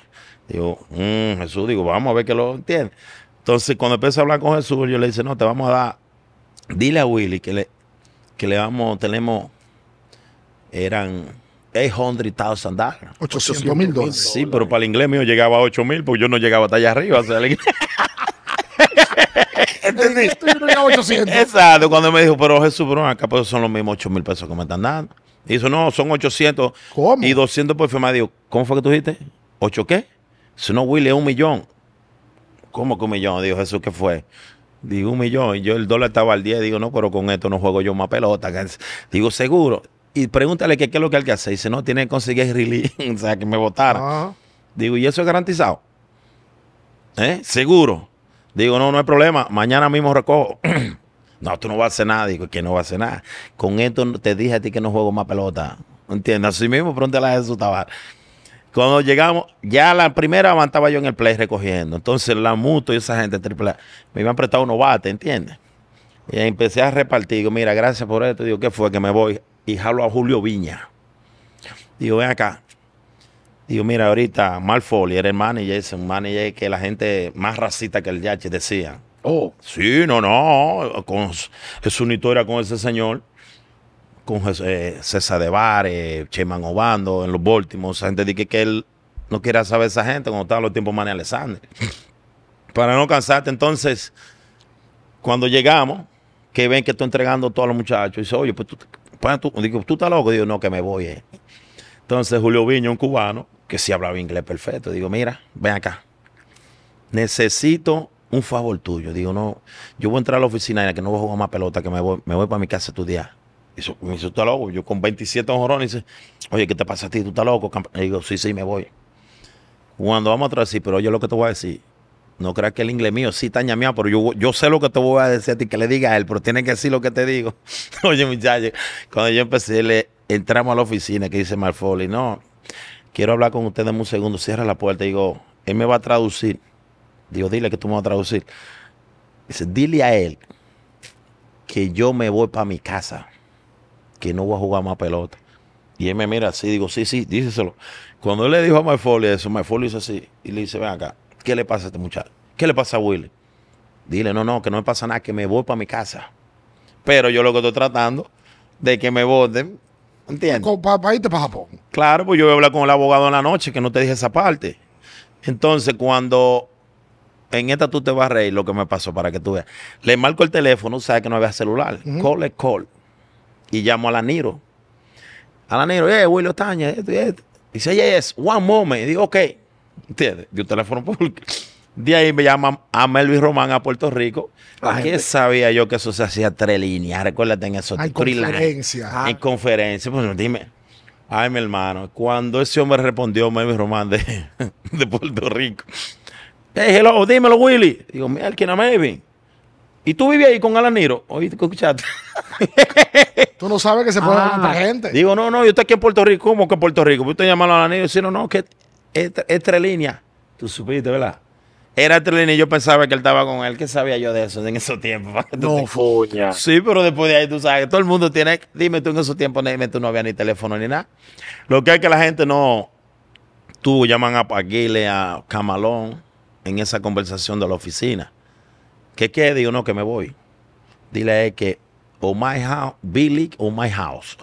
Digo, mm, Jesús, digo, vamos a ver que lo entiende. Entonces, cuando empecé a hablar con Jesús, yo le dije, no, te vamos a dar, dile a Willy que le, que le vamos, tenemos, eran 800,000 dólares. 800 dólares. Sí, pero para el inglés mío llegaba a 8 mil, porque yo no llegaba hasta allá arriba. O Exacto, cuando me dijo, pero Jesús, pero acá pues son los mismos 8 mil pesos que me están dando. Y dijo, no, son 800 ¿Cómo? y 200 por me Digo, ¿cómo fue que tú dijiste? ¿8 qué? Si no, Willy, es un millón. ¿Cómo que un millón? Dijo Jesús, ¿qué fue? Digo, un millón. Y yo el dólar estaba al 10. Digo, no, pero con esto no juego yo más pelota. Digo, seguro. Y pregúntale qué es lo que hay que hace. Dice, no, tiene que conseguir release. o sea, que me votara. Digo, ¿y eso es garantizado? ¿Eh? Seguro. Digo, no, no hay problema, mañana mismo recojo. no, tú no vas a hacer nada. Digo, que no vas a hacer nada. Con esto te dije a ti que no juego más pelota. ¿Entiendes? Así mismo, pronto la Jesús estaba. Cuando llegamos, ya la primera aguantaba yo en el play recogiendo. Entonces la muto y esa gente triple A me iban a prestar unos bates, ¿entiendes? Y empecé a repartir. Digo, mira, gracias por esto. Digo, ¿qué fue? Que me voy. Y jalo a Julio Viña. Digo, ven acá. Digo, mira, ahorita Mark era el manager, es un manager que la gente más racista que el Yachi decía. Oh. Sí, no, no. Con, es una historia con ese señor. Con eh, César de Vare, Cheman Obando, en los Baltimore. la gente dice que él no quiere saber esa gente cuando estaba los tiempos Manny Alexander. Para no cansarte, entonces, cuando llegamos, que ven que estoy entregando todos a los muchachos, dice, oye, pues tú, pues, tú, digo, tú estás loco. Digo, no, que me voy. Eh". Entonces, Julio Viño, un cubano, que si hablaba inglés perfecto. Digo, mira, ven acá. Necesito un favor tuyo. Digo, no, yo voy a entrar a la oficina y que no voy a jugar más pelota, que me voy, me voy para mi casa a estudiar. Y eso me dice, ¿tú estás loco? Yo con 27 y dice, oye, ¿qué te pasa a ti? ¿Tú estás loco? digo, sí, sí, me voy. Cuando vamos a traer sí, pero oye lo que te voy a decir. No creas que el inglés mío sí está ñameado, pero yo, yo sé lo que te voy a decir a ti, que le diga a él, pero tiene que decir lo que te digo. oye, muchachos, cuando yo empecé, le entramos a la oficina que dice Marfoli, no, quiero hablar con ustedes en un segundo, cierra la puerta. y Digo, él me va a traducir. Digo, dile que tú me vas a traducir. Dice, dile a él que yo me voy para mi casa, que no voy a jugar más pelota. Y él me mira así, digo, sí, sí, díselo. Cuando él le dijo a Myfolio eso, Myfolio hizo así y le dice, ven acá, ¿qué le pasa a este muchacho? ¿Qué le pasa a Willy? Dile, no, no, que no me pasa nada, que me voy para mi casa. Pero yo lo que estoy tratando de que me voten ¿Entiendes? Para irte Japón. Claro, pues yo voy a hablar con el abogado en la noche, que no te dije esa parte. Entonces, cuando en esta tú te vas a reír lo que me pasó para que tú veas. Le marco el teléfono, sabes que no había celular. Call call. Y llamo a la Niro. A la Niro, eh, Willy esto y esto. Dice, yes, one moment. digo, ok. ¿Entiendes? De teléfono público. De ahí me llaman a Melvin Román a Puerto Rico. ¿A ¿Qué sabía yo que eso se hacía tres líneas? Recuérdate en eso. Hay conferencias. Hay conferencias. conferencia. Pues, dime. Ay, mi hermano. Cuando ese hombre respondió, Melvin Román de, Puerto Rico. Hey, dímelo, Willy. Digo, mira, ¿quién es Melvin? ¿Y tú vivías ahí con Alan Niro? Oye, escuchaste. tú no sabes que se puede ah, gente. Digo, no, no, yo estoy aquí en Puerto Rico. ¿Cómo que en Puerto Rico? Pues, usted llamando a Alan Niro y no, no, que es, es tres líneas. Tú supiste, ¿verdad? Era Trelin y yo pensaba que él estaba con él. ¿Qué sabía yo de eso en esos tiempos? No, Sí, pero después de ahí tú sabes, todo el mundo tiene. Dime tú en esos tiempos, tú no había ni teléfono ni nada. Lo que hay que la gente no. Tú llaman a Paquile, a Camalón, en esa conversación de la oficina. ¿Qué qué? Digo, no, que me voy. Dile que o my house, Billy o my house.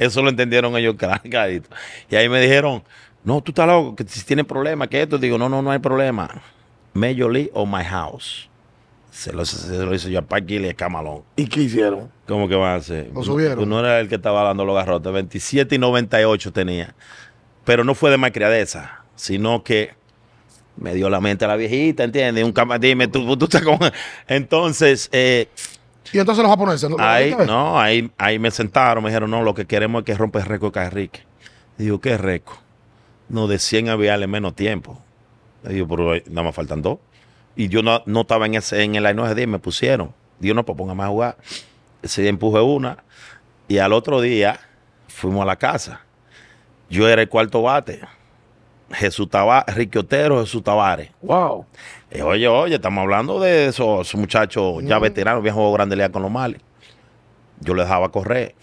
Eso, lo entendieron ellos cargaditos. Y ahí me dijeron, no, tú estás loco, que si tienes problemas, que esto. Digo, no, no, no hay problema. Major o My House. Se lo, se hizo yo a Paquil y a Camalón. ¿Y qué hicieron? ¿Cómo que van a hacer? Lo subieron. era el que estaba dando los garrotes. 27 y 98 tenía. Pero no fue de malcriadeza, sino que me dio la mente a la viejita, ¿entiendes? Un cama, dime, tú, tú con... Entonces... Eh, ¿Y entonces los japoneses? ¿no? Ahí, no, ahí, ahí me sentaron, me dijeron, no, lo que queremos es que rompa el récord de Carrique. Digo, ¿qué récord? No, de 100 había menos tiempo yo, pero eh, nada más faltan dos. Y yo no, estaba en, ese, en el año de me pusieron. dios no, pues más a jugar. Ese día empuje una. Y al otro día fuimos a la casa. Yo era el cuarto bate. Jesús Tavares, Ricky Otero, Jesús Tavares. Wow. Eh, oye, oye, estamos hablando de esos, muchachos ya veteranos, habían jugado grande league con los males. Yo le dejaba correr.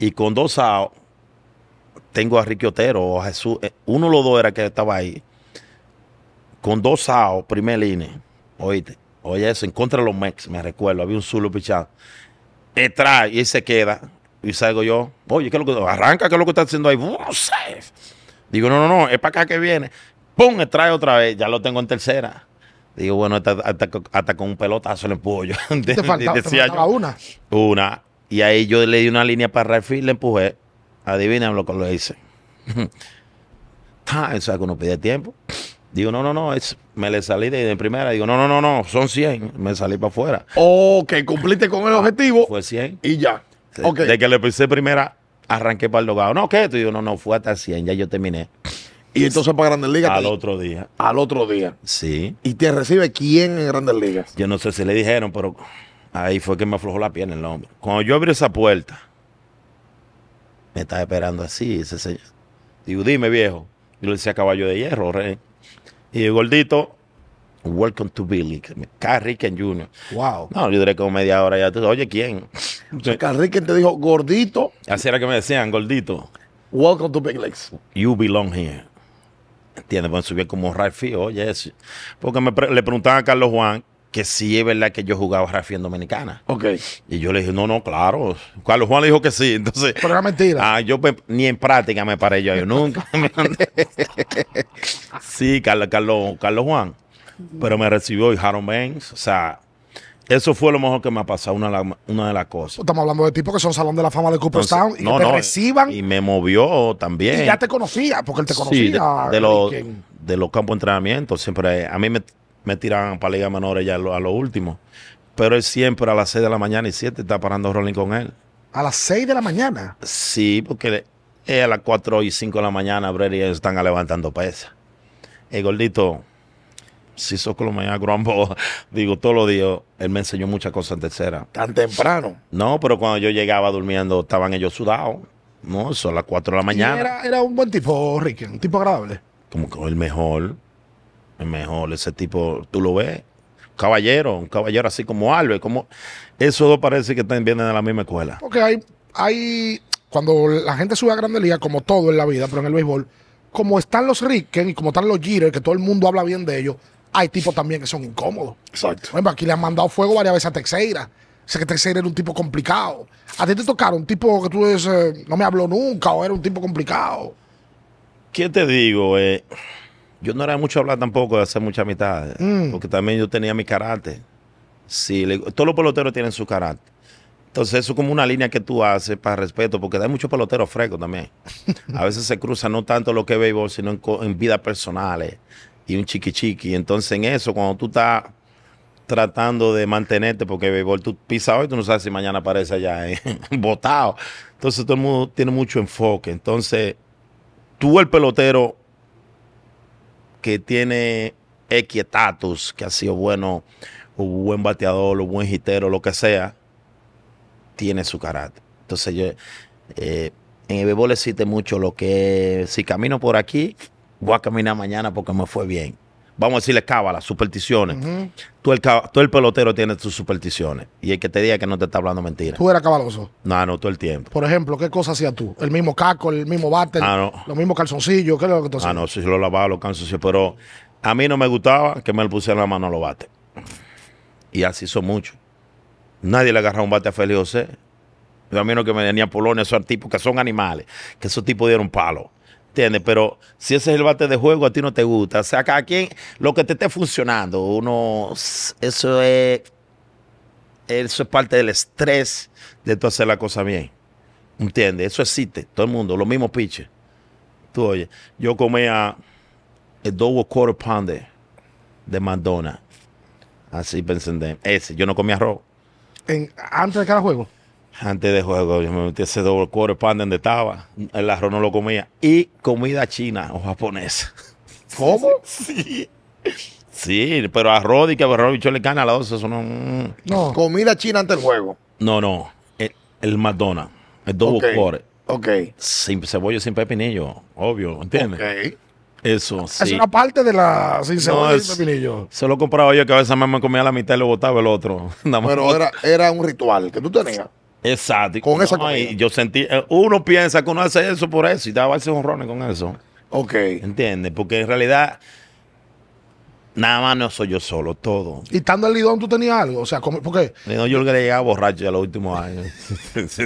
Y con dos tengo a Ricky a Jesús. Eh, uno de los dos era que estaba ahí con dos aos, primera línea. Oíste, oye eso, en contra de los Mex, me recuerdo, había un Zulu pichado. Te trae y se queda. Y salgo yo, oye, ¿qué es lo que arranca? ¿Qué es lo que está haciendo ahí? Digo, no, no, no, es para acá que viene. ¡Pum! Me trae otra vez, ya lo tengo en tercera. Digo, bueno, hasta, con un pelotazo le empujo yo. ¿Te una? Una. Y ahí yo le di una línea para refil, le empujé. Adivinen lo que lo hice. Eso es que uno pide tiempo. Digo, no, no, no, es, me le salí de, primera. Digo, no, no, no, no, son 100. Me salí para afuera. Ok, cumpliste con el objetivo. Fue 100. Y ya. Okay. De que le puse primera, arranqué para el dogado No, ¿qué? Digo, no, no, fue hasta 100, ya yo terminé. ¿Y entonces para Grandes Ligas? Al otro día. Al otro día. Sí. ¿Y te recibe quién en Grandes Ligas? Yo no sé si le dijeron, pero ahí fue que me aflojó la pierna el hombro. Cuando yo abrí esa puerta, me estaba esperando así ese señor. Digo, dime, viejo. Yo le decía caballo de hierro, rey. Y Gordito, Welcome to Billy, Carl Ricken Jr. Wow. No, yo duré como media hora ya. Oye, ¿quién? Carrique te dijo gordito. Así era que me decían, gordito. Welcome to Big Legs. You belong here. ¿Entiendes? Pueden subir como Ralphie, oye, eso. Porque me le preguntaban a Carlos Juan que sí es verdad que yo jugaba rafiendo en Dominicana. Ok. Y yo le dije, no, no, claro. Carlos Juan le dijo que sí. Entonces. Pero era mentira. Ah, yo pues, ni en práctica me paré yo, nunca. sí, Carlos, Carlos, Carlos Juan. Pero me recibió y Harold Banks. O sea, eso fue lo mejor que me ha pasado, una, de las cosas. Pues estamos hablando de tipos que son Salón de la Fama de Cooperstown y que te reciban. Y me movió también. Y ya te conocía, porque él te conocía. los, de, los, campos de entrenamiento, siempre. A mí me me tiraban para Liga menores ya a lo, último. Pero él siempre a las 6 de la mañana y 7 está parando rolling con él. ¿A las 6 de la mañana? Sí, porque a las 4 y 5 de la mañana Brady ellos están levantando pesas. El gordito, si sos colombiano, grumbo, digo, todos los días, él me enseñó muchas cosas en tercera. ¿Tan temprano? No, pero cuando yo llegaba durmiendo, estaban ellos sudados. No, eso a las 4 de la mañana. Era, era, un buen tipo, Ricky, un tipo agradable. Como que el mejor mejor. Ese tipo, tú lo ves, caballero, un caballero así como Alves, como esos dos parece que vienen de la misma escuela. Porque hay, cuando la gente sube a Grandes Ligas, como todo en la vida, pero en el béisbol, como están los Ricken y como están los Jeter, que todo el mundo habla bien de ellos, hay tipos también que son incómodos. Exacto. Bueno, aquí le han mandado fuego varias veces a Teixeira. Sé que Teixeira era un tipo complicado. A ti te tocaron un tipo que tú dices, no me habló nunca, o era un tipo complicado. ¿Qué te digo? Eh? yo no era mucho hablar tampoco, de hacer mucha mitad mm. porque también yo tenía mi carácter. Sí, todos los peloteros tienen su carácter. Entonces, eso es como una línea que tú haces para respeto, porque hay muchos peloteros frescos también. A veces se cruzan no tanto lo que es béisbol, sino en, vidas personales y un chiqui chiqui. Entonces, en eso, cuando tú estás tratando de mantenerte, porque béisbol tú pisas hoy, tú no sabes si mañana aparece allá eh, botado. Entonces, todo el mundo tiene mucho enfoque. Entonces, tú, el pelotero, que tiene equitatus que ha sido bueno, un buen bateador, un buen hitero, lo que sea, tiene su carácter. Entonces yo, eh, en el béisbol existe mucho lo que si camino por aquí, voy a caminar mañana porque me fue bien vamos a decirle cábala, supersticiones. tú, el, el, pelotero tiene tus supersticiones. Y el que te diga que no te está hablando mentira. ¿Tú eras cabaloso? No, no, todo el tiempo. Por ejemplo, ¿qué cosa hacías tú? ¿El mismo caco, el mismo bate, ah, no. los mismos calzoncillos? ¿Qué es lo que tú hacías? Ah, no, sí, lo lavaba, los calzoncillos. Pero a mí no me gustaba que me le pusieran la mano a los bates. Y así son muchos. Nadie le agarraba un bate a Félix José. Yo a mí no que me venía a Polonia, esos tipos que son animales, que esos tipos dieron palo. ¿Entiendes? Pero si ese es el bate de juego, a ti no te gusta. O sea, cada quien, lo que te esté funcionando, uno, eso es, eso es parte del estrés de tu hacer la cosa bien. ¿Entiendes? Eso existe, todo el mundo, los mismos piches. Tú oye, yo comía el double quarter pounder de McDonald's. Así pensé ese. Yo no comía arroz. antes de cada juego antes de juego, yo me metí ese doble quarter pan donde estaba. El arroz no lo comía. Y comida china o japonesa. ¿Cómo? sí. Sí, pero arroz y que arroz bicho le gana a las Eso no, no. Comida china antes del juego. No, no. El, el McDonald's. El double okay. Ok. Sin cebolla, sin pepinillo. Obvio, ¿entiendes? Ok. Eso, ah, sí. Es una parte de la sin cebolla pepinillo. Se lo compraba yo que a veces me comía la mitad y lo botaba el otro. Pero era, era un ritual que tú tenías. Exacto. Con esa Yo sentí, eh, uno piensa que uno hace eso por eso y te va daba un ron con eso. Ok. ¿Entiendes? Porque en realidad, nada más no soy yo solo, todo. ¿Y estando en Lidón tú tenías algo? O sea, ¿por qué? yo le llegaba borracho ya los últimos años.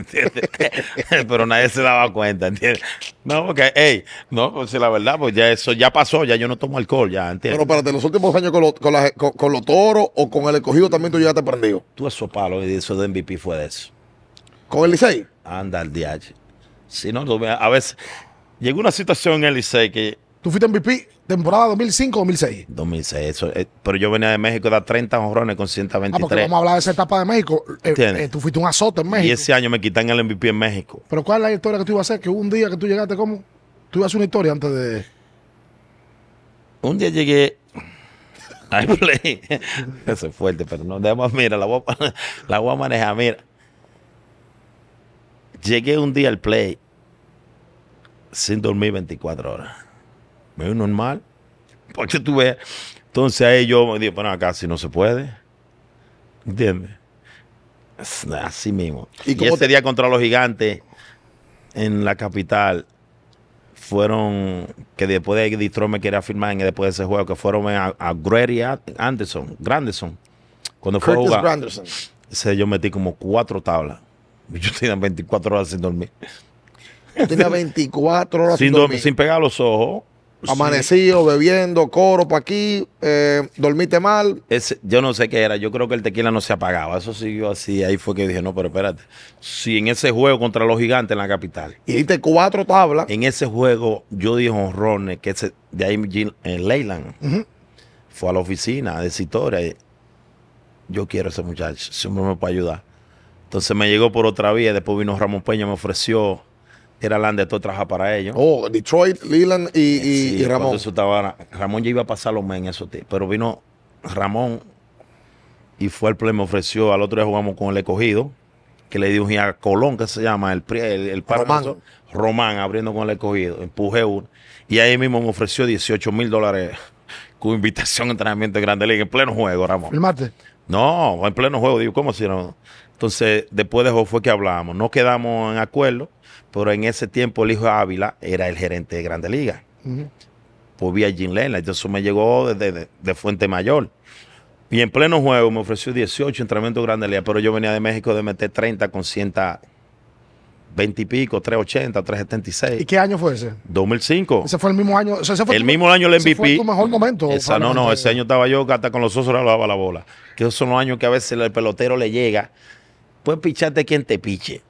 Pero nadie se daba cuenta, ¿entiendes? No, porque, hey, no, pues la verdad, pues ya eso ya pasó, ya yo no tomo alcohol, ya, ¿entiendes? Pero espérate, los últimos años con, con, los toros o con el escogido también tú ya te prendido. Tú eso palo, y eso de MVP fue de eso. ¿Con el I6 Anda, el DH. Si no, a veces. Llegó una situación en el Licey que. ¿Tú fuiste MVP temporada 2005 o 2006? 2006, eso, eh, pero yo venía de México, da 30 honrones con 123. Ah, porque vamos a hablar de esa etapa de México. Eh, eh, tú fuiste un azote en México. Y ese año me quitan el MVP en México. Pero ¿cuál es la historia que tú ibas a hacer? Que un día que tú llegaste, ¿cómo? Tú ibas a hacer una historia antes de. Un día llegué Ay, play. Eso es fuerte, pero no, además, mira, la la voy a manejar. Mira, Llegué un día al play sin dormir 24 horas. Me veo normal. Porque tú Entonces ahí yo me dije, bueno, acá si no se puede. ¿Entiendes? Así mismo. Y, cómo ese día contra los gigantes en la capital fueron que después de que Distro me quería firmar en después de ese juego que fueron a, a Grady Anderson, Granderson. Cuando fue a jugar, ese yo metí como cuatro tablas. Yo tenía 24 horas sin dormir. Tenía 24 horas sin, dormir. Sin pegar los ojos. Amanecido, bebiendo, coro pa' aquí, eh, dormiste mal. yo no sé qué era, yo creo que el tequila no se apagaba, eso siguió así, ahí fue que dije, no, pero espérate, si en ese juego contra los gigantes en la capital. Y diste cuatro tablas. En ese juego yo dije honrones, que ese, de ahí en eh, Leyland, fue a la oficina de Citora, yo quiero a ese muchacho, si hombre me puede ayudar. Entonces me llegó por otra vía. Después vino Ramón Peña, me ofreció era Land de todo trabaja para ellos. Oh, Detroit, Leland y, Ramón. Ramón ya iba a pasar los en esos pero vino Ramón y fue el play, me ofreció, al otro día jugamos con el escogido, que le dio a Colón, que se llama, el, el, el Román. abriendo con el escogido, empuje uno. Y ahí mismo me ofreció 18 mil dólares con invitación a entrenamiento de Grande Liga, en pleno juego, Ramón. ¿El martes? No, en pleno juego, digo, ¿cómo si no? Entonces, después de eso fue que hablábamos, No quedamos en acuerdo, pero en ese tiempo el hijo Ávila era el gerente de Grande Liga. Por Pues a Eso me llegó desde Fuente Mayor. Y en pleno juego me ofreció 18 entrenamientos de Grande Liga, pero yo venía de México de meter 30 con 120 y pico, 380, 376. ¿Y qué año fue ese? 2005. Ese fue el mismo año. ese fue el mismo año el MVP. Ese fue mejor momento. no, no, ese año estaba yo hasta con los osos daba la bola. Que esos son los años que a veces el pelotero le llega Puedes picharte quien te piche.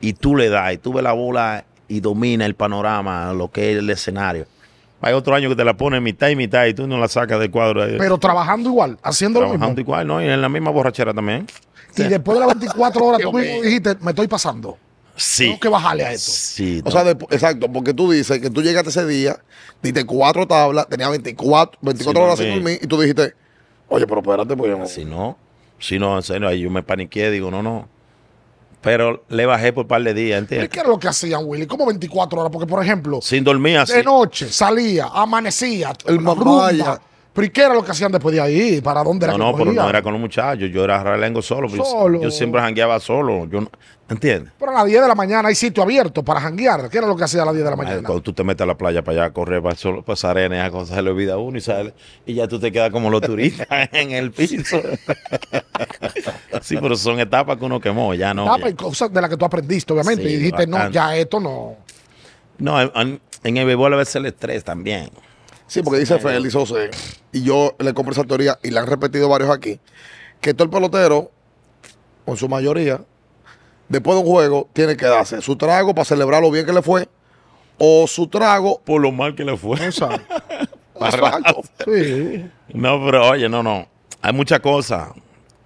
Y tú le das, y tú ves la bola y domina el panorama, lo que es el escenario. Hay otro año que te la pone mitad y mitad y tú no la sacas del cuadro. Pero trabajando igual, haciendo lo mismo. igual, ¿no? Y en la misma borrachera también. Y después de las 24 horas tú mismo dijiste, me estoy pasando. Sí. Tengo que bajarle a esto. Sí. O sea, exacto, porque tú dices que tú llegaste ese día, diste cuatro tablas, tenía 24, 24 horas sin dormir y tú dijiste, oye, pero espérate, porque Si no. Si no, en serio, ahí yo me paniqué, digo, no, no. Pero le bajé por un par de días, ¿entiendes? ¿Qué era lo que hacían, Willy? ¿Cómo 24 horas? Porque, por ejemplo... Sin De noche, salía, amanecía, el ¿Pero qué era lo que hacían después de ahí? ¿Para dónde era No, no, pero no era con los muchachos. Yo era relengo solo. Yo, siempre jangueaba solo. Yo ¿Entiendes? Pero a las 10 de la mañana hay sitio abierto para janguear. ¿Qué era lo que hacía a las 10 de la mañana? Cuando tú te metes a la playa para allá a correr, para solo, en pues, arena, esas cosas, se le olvida uno y sale. Y ya tú te quedas como los turistas en el piso. sí, pero son etapas que uno quemó, ya no. Etapas cosas de las que tú aprendiste, obviamente. y dijiste, no, ya esto no. No, en, en el béisbol a veces el estrés también. Sí, porque dice Félix José, y yo le compro esa teoría, y la han repetido varios aquí, que todo el pelotero, en su mayoría, después de un juego, tiene que darse su trago para celebrar lo bien que le fue, o su trago... Por lo mal que le fue. Sí. No, pero oye, no, no. Hay muchas cosas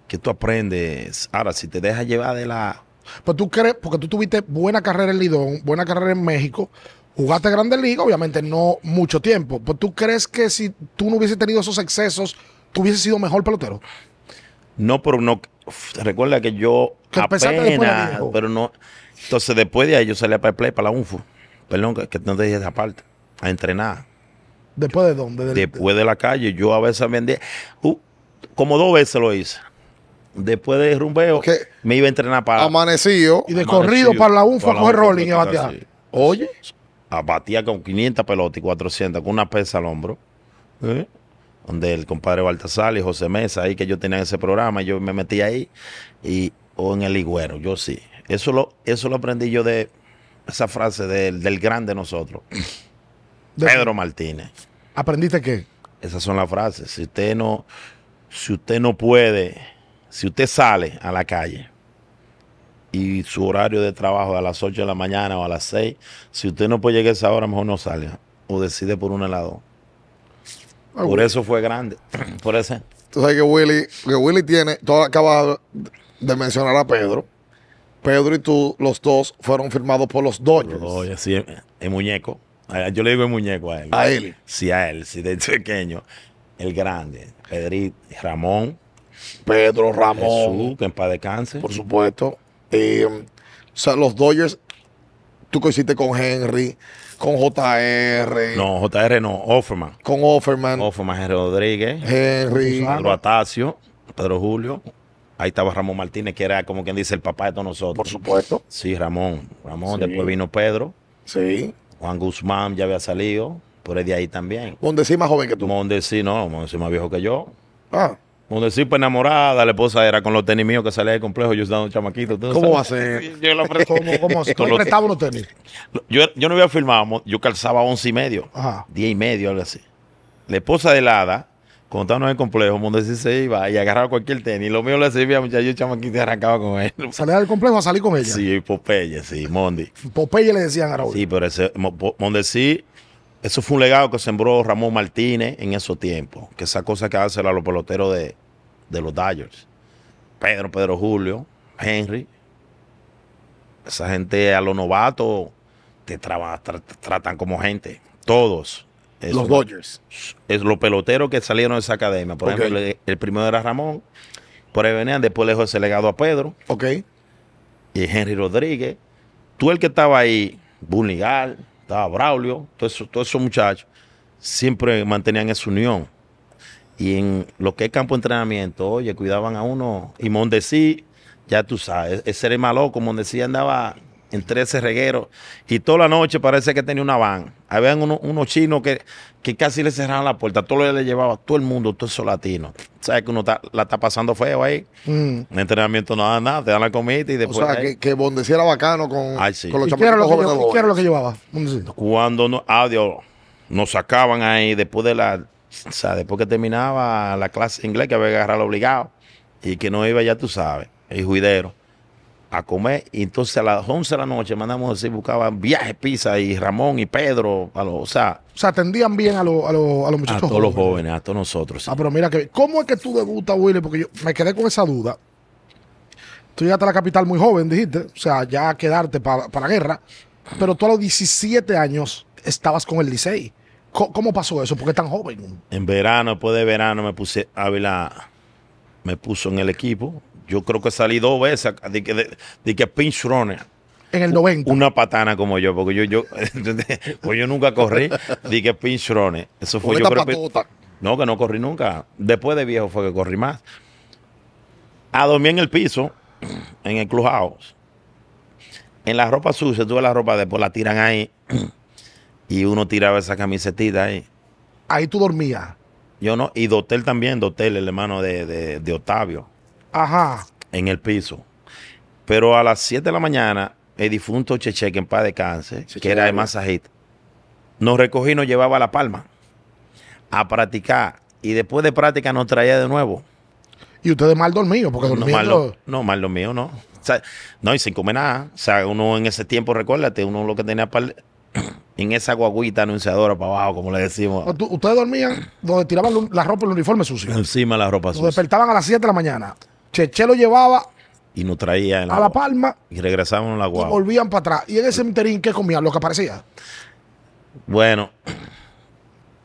que tú aprendes. Ahora, si te dejas llevar de la... Pues tú crees, porque tú tuviste buena carrera en Lidón, buena carrera en México, jugaste Grandes Ligas, obviamente no mucho tiempo, ¿Pues ¿tú crees que si tú no hubieses tenido esos excesos, tú hubieses sido mejor pelotero? No, pero no. recuerda que yo que apenas, de pero no. Entonces después de ahí yo salí para el play, para la UNFU. Perdón, que, no te dije esa parte. A entrenar. ¿Después de dónde? después de la calle. Yo a veces vendía. como dos veces lo hice. Después de rumbeo, me iba a entrenar para. Amanecido. Y de corrido para la UNFU a coger rolling y batear. Oye batía con 500 pelotas y 400 con una pesa al hombro. ¿eh? Donde el compadre Baltasar y José Mesa, ahí que yo tenía ese programa, yo me metí ahí. Y, o en el higüero, yo sí. Eso lo, eso lo aprendí yo de esa frase del grande nosotros, Pedro Martínez. ¿Aprendiste qué? Esas son las frases. Si usted no, si usted no puede, si usted sale a la calle y su horario de trabajo a las 8 de la mañana o a las 6, si usted no puede llegar a esa hora, mejor no salga o decide por un helado. por eso fue grande. por eso. Tú sabes que Willy, que Willy tiene, tú acabas de mencionar a Pedro. Pedro y tú, los dos, fueron firmados por los Dodgers. sí, el muñeco. Yo le digo el muñeco a él. ¿A él? Sí, a él, sí, de pequeño. El grande, Pedrito, Ramón. Pedro Ramón. Jesús, que en paz descanse. Por supuesto. Eh, o sea, los Dodgers, tú coincidiste con Henry, con JR. No, JR no, Offerman. Con Offerman. Offerman, Rodríguez. Henry. Pedro Atacio, Pedro Julio. Ahí estaba Ramón Martínez, que era como quien dice el papá de todos nosotros. Por supuesto. Sí, Ramón. Ramón, después vino Pedro. Sí. Juan Guzmán ya había salido, por ahí de ahí también. sí más joven que tú. Mondesí, no, sí más viejo que yo. Ah. Mondesi, fue enamorada, la esposa era con los tenis míos que salía del complejo, yo estaba un chamaquito. ¿Cómo va Yo la cómo, cómo los tenis? Yo, yo no había firmado, yo calzaba once y medio, Ajá. diez y medio, algo así. La esposa de la cuando estábamos en el complejo, Mondesi se iba y agarraba cualquier tenis, lo mío le servía, muchacho, yo chamaquito arrancaba con él. ¿Salía del complejo a salir con ella? Sí, Popeye, sí, Mondi. Popeye le decían a Raúl. Sí, pero ese, Mondesi eso fue un legado que sembró Ramón Martínez en esos tiempos, que esa cosa que hacen a los peloteros de, los Dodgers. Pedro, Pedro Julio, Henry. Esa gente a los novatos te, tratan como gente. Todos. los Dodgers. Es los peloteros que salieron de esa academia. Por ejemplo, el, primero era Ramón. Por ahí venían, después le dejó ese legado a Pedro. Ok. Y Henry Rodríguez. Tú el que estaba ahí, Bunigal estaba Braulio, todos todo esos muchachos, siempre mantenían esa unión. Y en lo que es campo de entrenamiento, oye, cuidaban a uno. Y Mondesí, ya tú sabes, ese era el maloco. Mondesí andaba en 13 reguero, y toda la noche parece que tenía una van. Habían unos chinos que, que casi le cerraban la puerta, todo lo le llevaba, todo el mundo, todo esos latinos. Sabes que uno la está pasando feo ahí. Mm. entrenamiento no da nada, te dan la comida y después. O sea, que, que era bacano con, los jóvenes. ¿Qué era lo que llevaba? Cuando no, adiós, ah, nos sacaban ahí después de la. O sea, después que terminaba la clase inglés que había agarrado obligado y que no iba, ya tú sabes, el juidero a comer. Y entonces a las 11 de la noche mandamos así, buscaban viaje pizza y Ramón y Pedro. A o sea, o sea, atendían bien a, a, a, los muchachos. A todos los jóvenes, a todos nosotros. Ah, pero mira, que, ¿cómo es que tú debutas, Willy? Porque yo me quedé con esa duda. Tú llegaste a la capital muy joven, dijiste. O sea, ya quedarte para, la guerra. Pero tú a los 17 años estabas con el Licey. ¿Cómo, ¿Cómo, pasó eso? ¿Por qué tan joven? En verano, después de verano, me puse Ávila, me puso en el equipo yo creo que salí dos veces de que, de, que pinch En el 90. Una patana como yo, porque yo, yo, pues yo nunca corrí. de que pinch Eso fue yo No, que no corrí nunca. Después de viejo fue que corrí más. A dormir en el piso, en el clubhouse. En la ropa sucia, tuve la ropa, después la tiran ahí. Y uno tiraba esa camisetita ahí. Ahí tú dormías. Yo no, y Dotel también, Dotel, el hermano de, de, de Octavio. Ajá. En el piso. Pero a las 7 de la mañana, el difunto Cheche, que en paz de cáncer, que era de masajista, nos recogí y nos llevaba a La Palma a practicar. Y después de práctica nos traía de nuevo. Y ustedes mal dormidos, porque No, mal, no, no. no, y sin comer nada. O sea, uno en ese tiempo, recuérdate, uno lo que tenía en esa guaguita anunciadora para abajo, como le decimos. Ah, ustedes dormían donde tiraban la ropa, y el uniforme sucio. Encima la ropa sucia. despertaban a las 7 de la mañana. Cheche lo llevaba y nos traía a La Palma y regresaban a la guagua. volvían para atrás. ¿Y en ese interín qué comían? Lo que aparecía. Bueno,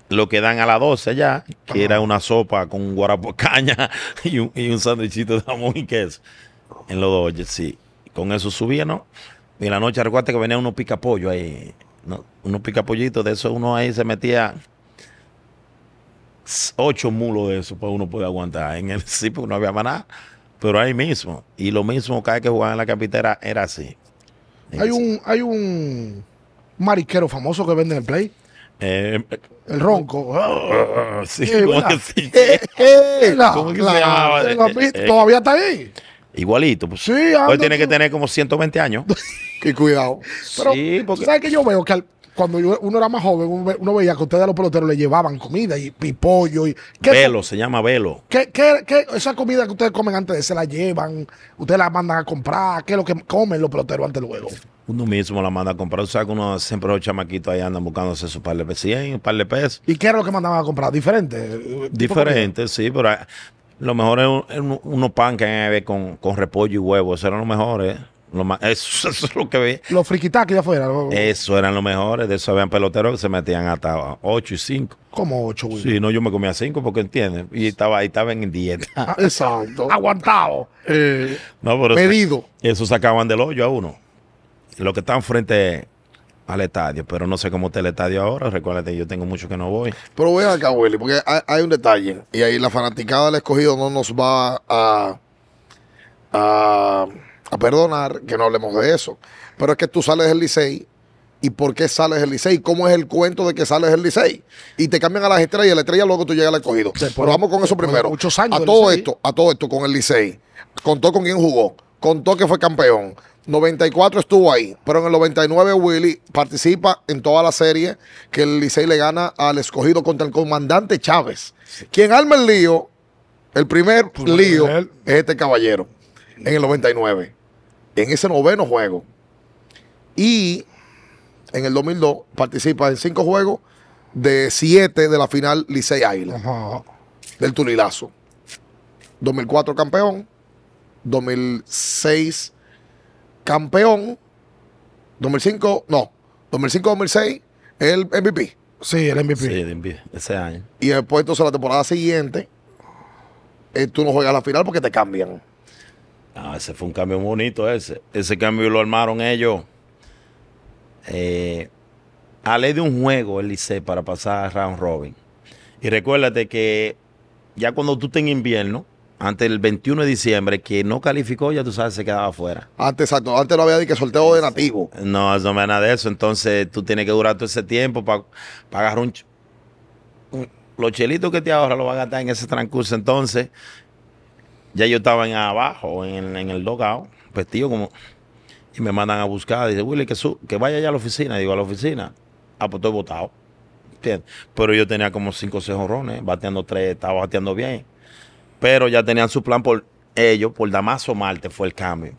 lo que dan a las 12 ya, que era una sopa con un y un, y sándwichito de jamón y queso. En los dos, sí. Con eso subían ¿no? Y en la noche, recuerda que venía unos picapollos ahí. ¿no? Unos picapollitos, de eso uno ahí se metía ocho mulos de eso para uno poder aguantar. En el sí, porque no había más nada. Pero ahí mismo. Y lo mismo cada vez que jugaba en la capitera era así. Hay un, hay un mariquero famoso que vende en el play. Eh, el ronco. sí, eh, eh, que se llamaba? Todavía está ahí. Igualito. Pues. Hoy tiene que tener como 120 años. Qué cuidado. ¿Sabes que yo veo que al, cuando yo, uno era más joven, uno, veía que ustedes a los peloteros le llevaban comida y pipollo. Y, velo, se llama velo. ¿qué, qué, qué, esa comida que ustedes comen antes de se la llevan? ¿Ustedes la mandan a comprar? ¿Qué es lo que comen los peloteros antes luego? Uno mismo la manda a comprar. O sea, que uno siempre los chamaquitos ahí andan buscándose su par de peces. un par de ¿Y qué era lo que mandaban a comprar? ¿Diferente? Eh, eh, Diferente, sí, pero ah, lo mejor es unos un, pan que hay con, con repollo y huevo. Eso era lo mejor, ¿eh? eso, es lo que veía. Los que ya afuera. Eso eran los mejores. De eso habían peloteros que se metían hasta 8 y 5. ¿Cómo 8, güey? Sí, no, yo me comía 5 porque entiendes. Y estaba ahí, estaba en dieta. Ah, exacto. Aguantado. Eh, no, pero pedido. Eso, eso sacaban del hoyo a uno. Los que están frente al estadio, pero no sé cómo está el estadio ahora. Recuérdate, yo tengo mucho que no voy. Pero voy acá, Willy, porque hay, un detalle. Y ahí la fanaticada del escogido no nos va a, a a perdonar, que no hablemos de eso. Pero es que tú sales del Licey y por qué sales del Licey, cómo es el cuento de que sales del Licey y te cambian a las estrellas y la estrella luego tú llegas al escogido. Pero vamos con eso primero. A todo esto, a todo esto con el Licey. Contó con quién jugó, contó que fue campeón. 94 estuvo ahí, pero en el 99 Willy participa en toda la serie que el Licey le gana al escogido contra el comandante Chávez. Quien arma el lío, el primer lío es este caballero en el 99 en ese noveno juego. Y en el 2002 participa en cinco juegos de siete de la final Licey Águila del Tulilazo. 2004 campeón, 2006 campeón, 2005, no, 2005-2006 el MVP. Sí, el MVP. Sí, el MVP, ese año. Y después entonces la temporada siguiente, eh, tú no juegas la final porque te cambian. Ah, ese fue un cambio bonito ese. Ese cambio lo armaron ellos. Eh, a ley de un juego el lice para pasar a round robin. Y recuérdate que ya cuando tú estés en invierno, antes del 21 de diciembre, que no calificó, ya tú sabes, se quedaba afuera Antes, exacto. Antes lo había dicho que sorteo de nativo. No, no me nada de eso. Entonces tú tienes que durar todo ese tiempo para agarrar un, Los chelitos que te ahora lo van a gastar en ese transcurso. Entonces ya yo estaba en abajo, en, el dogado, vestido como. Y me mandan a buscar. Dice, Willy, que, que vaya ya a la oficina. digo, a la oficina. Ah, pues estoy botado. ¿Entiendes? Pero yo tenía como cinco o seis bateando tres, estaba bateando bien. Pero ya tenían su plan por ellos, por Damaso Marte fue el cambio.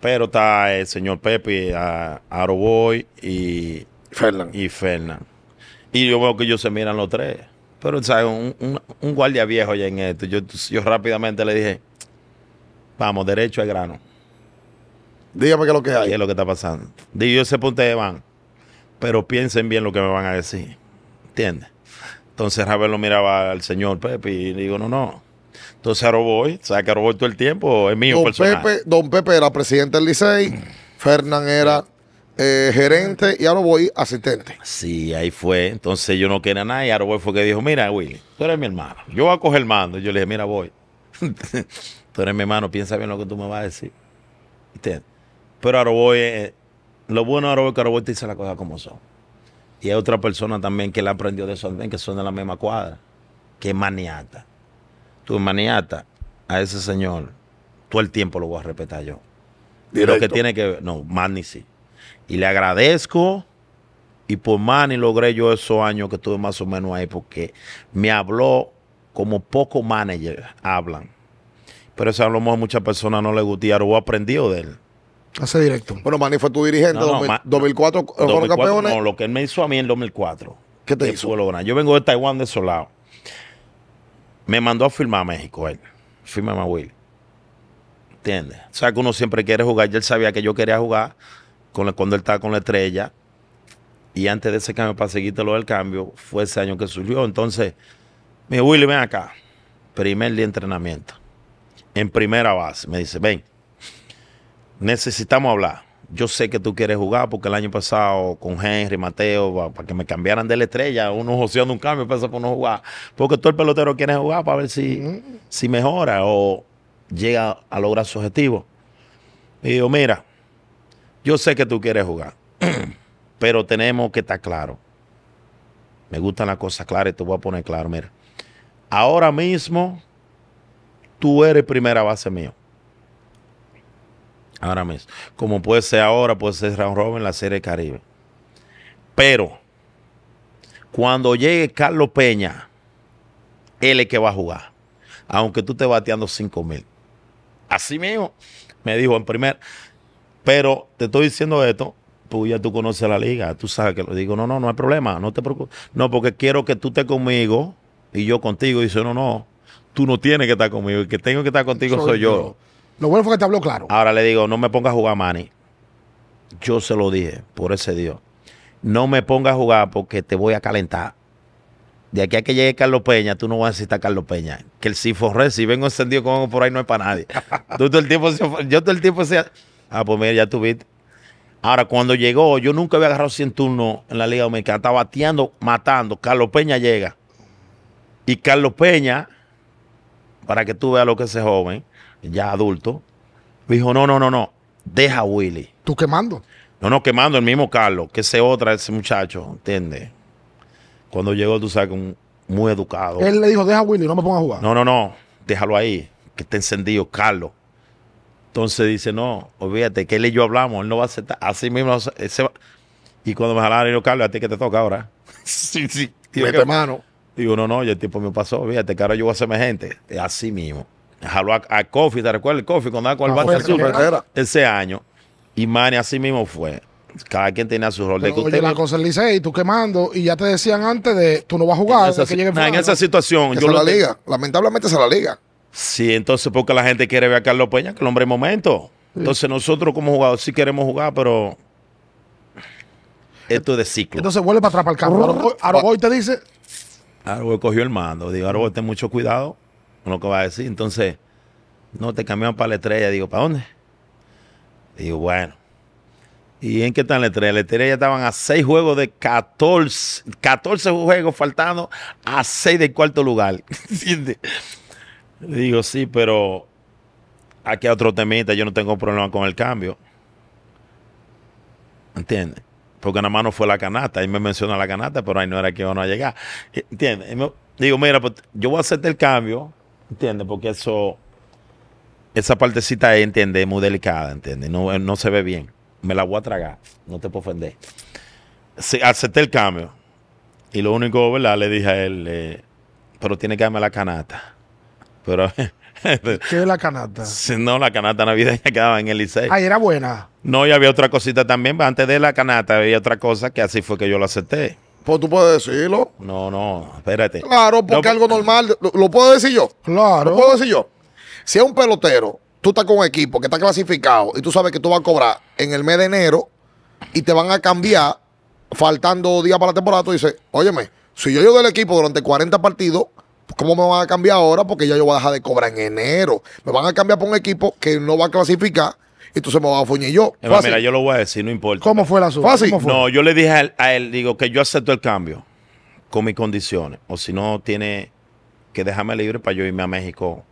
Pero está el señor Pepe, a, Aroboy y Fernán. Y Fernan. Y yo veo que ellos se miran los tres. Pero, ¿sabes? Un, guardia viejo ya en esto. Yo, rápidamente le dije, vamos, derecho al grano. Dígame qué es lo que hay. es lo que está pasando? Digo, yo sé por van, pero piensen bien lo que me van a decir. ¿Entiendes? Entonces Ravel lo miraba al señor Pepe y le digo, no, no. Entonces robó o sea que todo el tiempo es mío don Pepe, don Pepe era presidente del Licey, Fernán era eh, gerente y ahora voy asistente. Sí, ahí fue. Entonces yo no quería nada y ahora voy fue que dijo, mira, Willy, tú eres mi hermano. Yo voy a coger el mando. Yo le dije, mira, voy. tú eres mi hermano, piensa bien lo que tú me vas a decir. Pero ahora voy, eh, eh, lo bueno ahora voy que ahora voy te dice las cosas como son. Y hay otra persona también que le aprendió de eso también, que son de la misma cuadra, que es maniata. Tú maniata, a ese señor, todo el tiempo lo voy a respetar yo. Lo que tiene que ver, no, ni sí. Y le agradezco. Y por Manny logré yo esos años que estuve más o menos ahí porque me habló como pocos manager hablan. Pero eso a lo muchas personas no le gustaron o aprendió de él. Hace directo. Bueno, Manny fue tu dirigente 2004, campeones. No, lo que él me hizo a mí en 2004. ¿Qué te hizo? Yo vengo de Taiwán de esos Me mandó a firmar a México él. Firma a Will. ¿Entiendes? O sea, que uno siempre quiere jugar. Y él sabía que yo quería jugar cuando él estaba con la estrella. Y antes de ese cambio, para seguirte lo del cambio, fue ese año que surgió. Entonces, me dijo, Willy, ven acá. Primer día de entrenamiento. En primera base. Me dice, ven, necesitamos hablar. Yo sé que tú quieres jugar porque el año pasado con Henry, Mateo, para que me cambiaran de la estrella, uno joseando un cambio, pasa por no jugar. Porque todo el pelotero quiere jugar para ver si, mm. si mejora o llega a lograr su objetivo. Y yo mira, yo sé que tú quieres jugar, pero tenemos que estar claro. Me gustan las cosas claras y te voy a poner claro. Mira, ahora mismo tú eres primera base mío. Ahora mismo. Como puede ser ahora, puede ser Ron Robin, la Serie Caribe. Pero cuando llegue Carlos Peña, él es que va a jugar. Aunque tú te bateando 5 mil. Así mismo, me dijo en primer. Pero te estoy diciendo esto, pues ya tú conoces la liga, tú sabes que lo digo, no, no, no hay problema, no te preocupes. No, porque quiero que tú estés conmigo y yo contigo. Y dice, no, no, tú no tienes que estar conmigo, el que tengo que estar contigo soy, yo. Lo bueno fue que te habló claro. Ahora le digo, no me pongas a jugar, Manny. Yo se lo dije, por ese Dios. No me pongas a jugar porque te voy a calentar. De aquí a que llegue Carlos Peña, tú no vas a necesitar Carlos Peña. Que el Ciforre, si vengo encendido con algo por ahí, no es para nadie. todo el tiempo, yo todo el tiempo, Ah, pues mira, ya tuviste. Ahora, cuando llegó, yo nunca había agarrado 100 turnos en la Liga Dominicana. Estaba bateando, matando. Carlos Peña llega. Y Carlos Peña, para que tú veas lo que ese joven, ya adulto, dijo: No, no, no, no. Deja a Willy. ¿Tú quemando? No, no, quemando el mismo Carlos, que ese otra, ese muchacho, ¿entiendes? Cuando llegó, tú sabes, muy educado. Él le dijo: Deja a Willy, no me ponga a jugar. No, no, no. Déjalo ahí, que esté encendido, Carlos. Entonces dice, no, olvídate, que él y yo hablamos, él no va a aceptar. Así mismo, Y cuando me jalaron, yo, Carlos, a ti que te toca ahora. sí, sí. Mete mano. Digo, no, no, ya el tipo me pasó, fíjate, que ahora yo voy a hacerme gente. Así mismo. Jaló a, Kofi, Coffee, ¿te recuerdas ah, el Coffee? Cuando con el Barça Ese año. Y Mani, así mismo fue. Cada quien tenía su rol. de que oye, usted la cosa tú quemando, y ya te decían antes de tú no vas a jugar. En esa, que llegue el en esa situación. yo la liga. Lamentablemente se la liga. Sí, entonces porque la gente quiere ver a Carlos Peña, que el hombre es momento. Entonces nosotros como jugadores sí queremos jugar, pero esto es de ciclo. Entonces vuelve para atrás para el campo. te dice. Arogoy cogió el mando. Digo, Aroboy, ten mucho cuidado con lo que va a decir. Entonces, no, te cambiaron para la estrella. Digo, ¿para dónde? Digo, bueno. ¿Y en qué están la estrella? La estrella estaban a seis juegos de 14, 14 juegos faltando a seis del cuarto lugar. ¿Entiendes? Le digo, sí, pero aquí a otro temita, yo no tengo problema con el cambio. ¿Entiendes? Porque nada más no fue la canasta. Ahí me menciona la canasta, pero ahí no era que iban a llegar. ¿Entiendes? digo, mira, pues, yo voy a aceptar el cambio, ¿entiendes? Porque eso, esa partecita, ¿entiendes? Es muy delicada, ¿entiendes? No, no se ve bien. Me la voy a tragar. No te puedo ofender. Sí, acepté el cambio. Y lo único, ¿verdad? Le dije a él, eh, pero tiene que darme la canasta. Pero. ¿Qué es la canasta? No, la canasta navideña quedaba en el liceo. Ah, era buena. No, y había otra cosita también. Antes de la canasta había otra cosa que así fue que yo lo acepté. Pues tú puedes decirlo. No, no, espérate. Claro, porque algo normal. Lo, puedo decir yo. Claro. Lo puedo decir yo. Si es un pelotero, tú estás con un equipo que está clasificado y tú sabes que tú vas a cobrar en el mes de enero y te van a cambiar faltando días para la temporada, tú dices, óyeme, si yo llego del equipo durante 40 partidos, ¿Cómo me van a cambiar ahora? Porque ya yo voy a dejar de cobrar en enero. Me van a cambiar por un equipo que no va a clasificar. Y entonces me voy a fuñir yo. Mira, yo lo voy a decir, no importa. ¿Cómo fue la suerte? Fácil. No, yo le dije a él, digo, que yo acepto el cambio con mis condiciones. O si no, tiene que dejarme libre para yo irme a México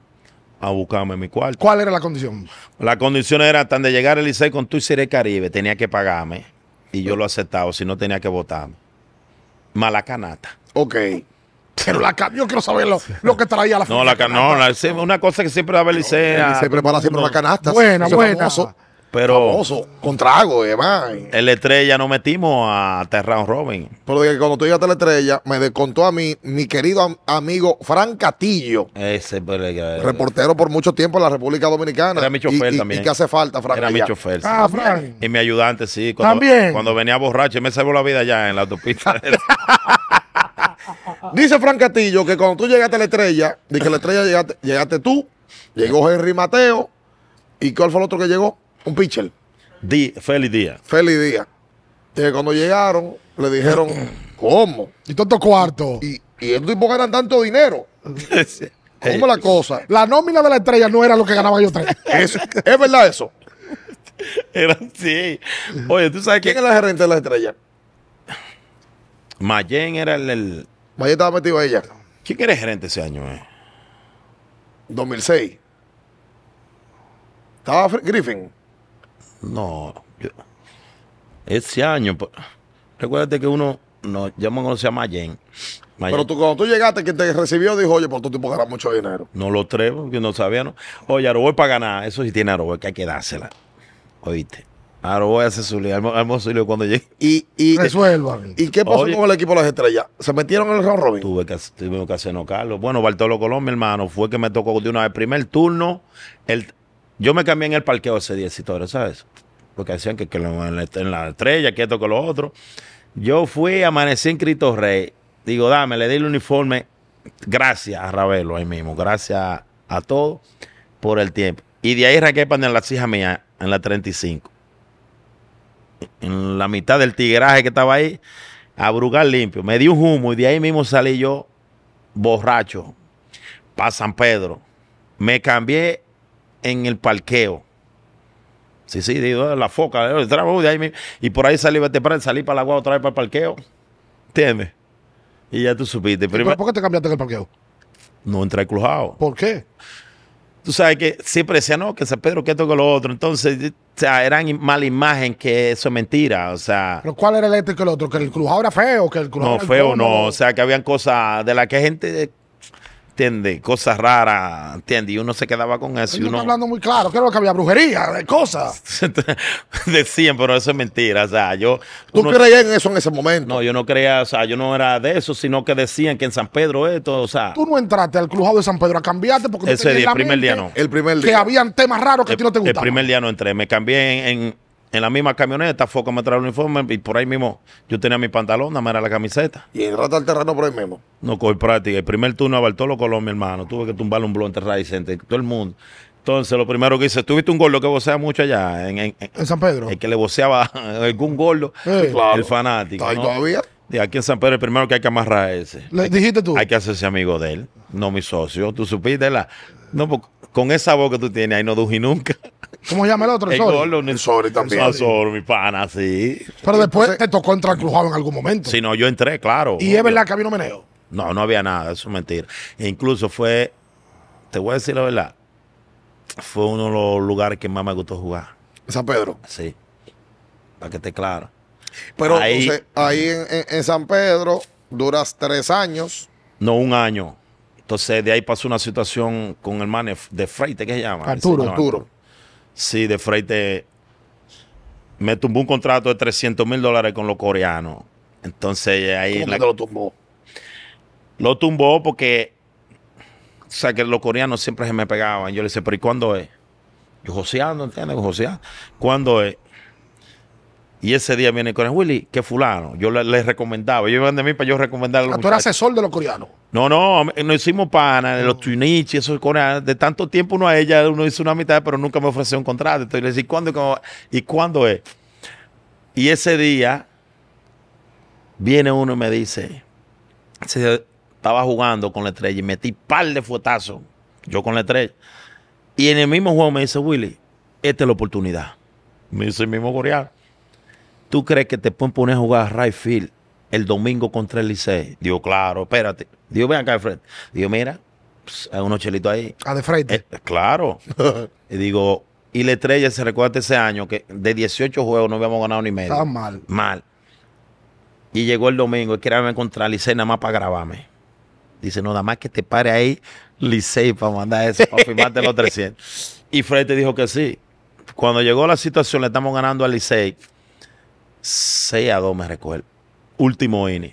a buscarme mi cuarto. ¿Cuál era la condición? La condición era tan de llegar al ICE con tu Caribe, tenía que pagarme y yo lo aceptaba, si no tenía que votarme. Malacanata. canata. Ok. Pero la cambio yo quiero saber lo, que traía la No, la una cosa que siempre da se prepara siempre una canasta. Buena, buena. pero. con trago y eh, En estrella no metimos a Terran Robin. Pero cuando tú llegaste a la estrella, me descontó a mí, mi querido amigo Fran Catillo. Ese, reportero por mucho tiempo en la República Dominicana. Era mi chofer también. ¿Y qué hace falta, Fran? Era Ah, ah Frank. Y mi ayudante, sí. Cuando, también. Cuando venía borracho, y me salvó la vida allá en la autopista. Dice Frank Castillo que cuando tú llegaste a la estrella, de que la estrella llegaste, llegaste tú, llegó Henry Mateo, ¿y cuál fue el otro que llegó? Un pitcher. Di, Feliz Día. Feliz Día. Que cuando llegaron, le dijeron, ¿cómo? Y todo cuarto. Y, y estos tipo ganan tanto dinero. ¿Cómo la cosa? La nómina de la estrella no era lo que ganaba yo tres. es verdad eso. Era así Oye, tú sabes ¿Quién era el gerente de la estrella? Mayen era el, Valle estaba metido ella. ¿Quién era gerente ese año? 2006. Eh? ¿Estaba Griffin? No. ese año. Pues, recuérdate que uno. No, yo me conocía a Mayen. Pero tú, cuando tú llegaste, quien te recibió dijo, oye, por tu tipo ganas mucho dinero. No lo creo, porque no sabía, ¿no? Oye, es para ganar. Eso sí tiene Aroboy, que hay que dársela. Oíste. Ahora voy a hacer su lío, hermoso lío cuando llegue. Y, y, eh, ¿Y qué pasó con el equipo de las estrellas? ¿Se metieron en el round robin? Tuve que, tuve que Carlos. Bueno, Bartolo Colón, mi hermano, fue que me tocó de una vez. Primer turno, el, yo me cambié en el parqueo ese día, todo, ¿sabes? Porque decían que, que en, la, estrella, que esto, que lo otro. Yo fui, amanecí en Cristo Rey. Digo, dame, le di el uniforme. Gracias a Ravelo ahí mismo. Gracias a, todos por el tiempo. Y de ahí Raquel en las hijas mía en la 35 en la mitad del tigraje que estaba ahí, a brugar limpio. Me di un humo y de ahí mismo salí yo borracho para San Pedro. Me cambié en el parqueo. Sí, sí, de eh, la foca. Eh, de Y por ahí salí, para salí para la agua otra vez para el parqueo. ¿Entiendes? Y ya tú supiste. Pero ¿Por qué te cambiaste en el parqueo? No entré cruzado ¿Por qué? tú sabes que siempre decían, no, que San Pedro, que esto, que lo otro. Entonces, o sea, eran mala imagen que eso es mentira, o sea. ¿Pero cuál era el este que el otro? ¿Que el crujado era feo? ¿Que el crujado no, feo no. O sea, que habían cosas de las que gente Entiende, Cosas raras, ¿entiendes? Y uno se quedaba con eso. Yo hablando muy claro, creo que había brujería, cosas. Decían, pero eso es mentira, o sea, yo... ¿Tú creías en eso en ese momento? No, yo no creía, o sea, yo no era de eso, sino que decían que en San Pedro esto, o sea... Tú no entraste al crujado de San Pedro a cambiarte porque... Ese día, el primer día no. El primer día. Que habían temas raros que a ti no te gustaban. El primer día no entré, me cambié en en la misma camioneta, Foca me trae el uniforme y por ahí mismo yo tenía mi pantalón, nada más era la camiseta. ¿Y el rato al terreno por ahí mismo? No, con práctica. El primer turno abaltó los colombia hermano. Tuve que tumbarle un blon raíz entre todo el mundo. Entonces, lo primero que hice, tuviste un gordo que voceaba mucho allá en, San Pedro. El que le voceaba algún gordo, el fanático. ¿Está todavía? Y aquí en San Pedro, el primero que hay que amarrar ese. ¿Le dijiste tú? Hay que hacerse amigo de él, no mi socio. Tú supiste la. No, porque con esa voz que tú tienes, ahí no dují nunca. ¿Cómo llama el otro? El, el el, también. El mi pana, sí. Pero después te tocó entrar en algún momento. Sí, no, yo entré, claro. ¿Y es verdad que había un meneo? No, no había nada, eso es mentira. E incluso fue, te voy a decir la verdad, fue uno de los lugares que más me gustó jugar. ¿San Pedro? Sí, para que esté claro. Pero ahí, en San Pedro duras tres años. No, un año. Entonces de ahí pasó una situación con el man de Freite, ¿qué se llama? Arturo. Arturo. Sí, de Freite me tumbó un contrato de 300 mil dólares con los coreanos. Entonces ahí... ¿Cómo lo tumbó? Lo tumbó porque, o sea, que los coreanos siempre se me pegaban. Yo le dije pero ¿y cuándo es? Yo joseando, ¿entiendes? José ¿Cuándo es? Y ese día viene con el Willy, que fulano. Yo les le recomendaba. Yo iban de mí para yo recomendar. los ah, ¿Tú eras asesor de los coreanos? No, no. Eh, no hicimos pana, de los y esos coreanos. De tanto tiempo uno a ella, uno hizo una mitad, pero nunca me ofreció un contrato. Entonces le decía, ¿y cuándo, ¿y cuándo es? Y ese día viene uno y me dice, estaba jugando con la estrella y metí par de fuetazos. Yo con la estrella. Y en el mismo juego me dice, Willy, esta es la oportunidad. Me dice el mismo coreano. ¿Tú crees que te pueden poner a jugar a el domingo contra el Licey? Digo, claro, espérate. Digo, ven acá de Digo, mira, pues, hay unos chelitos ahí. Ah, de frente. Eh, eh, claro. y digo, y la estrella se recuerda ese año que de 18 juegos no habíamos ganado ni medio. Estaba mal. Mal. Y llegó el domingo y quería encontrar Licey nada más para grabarme. Dice, no, nada más que te pare ahí Licey para mandar eso, para firmarte los 300. Y Fred te dijo que sí. Cuando llegó la situación, le estamos ganando a Licey 6 a 2 me recuerdo Último inning.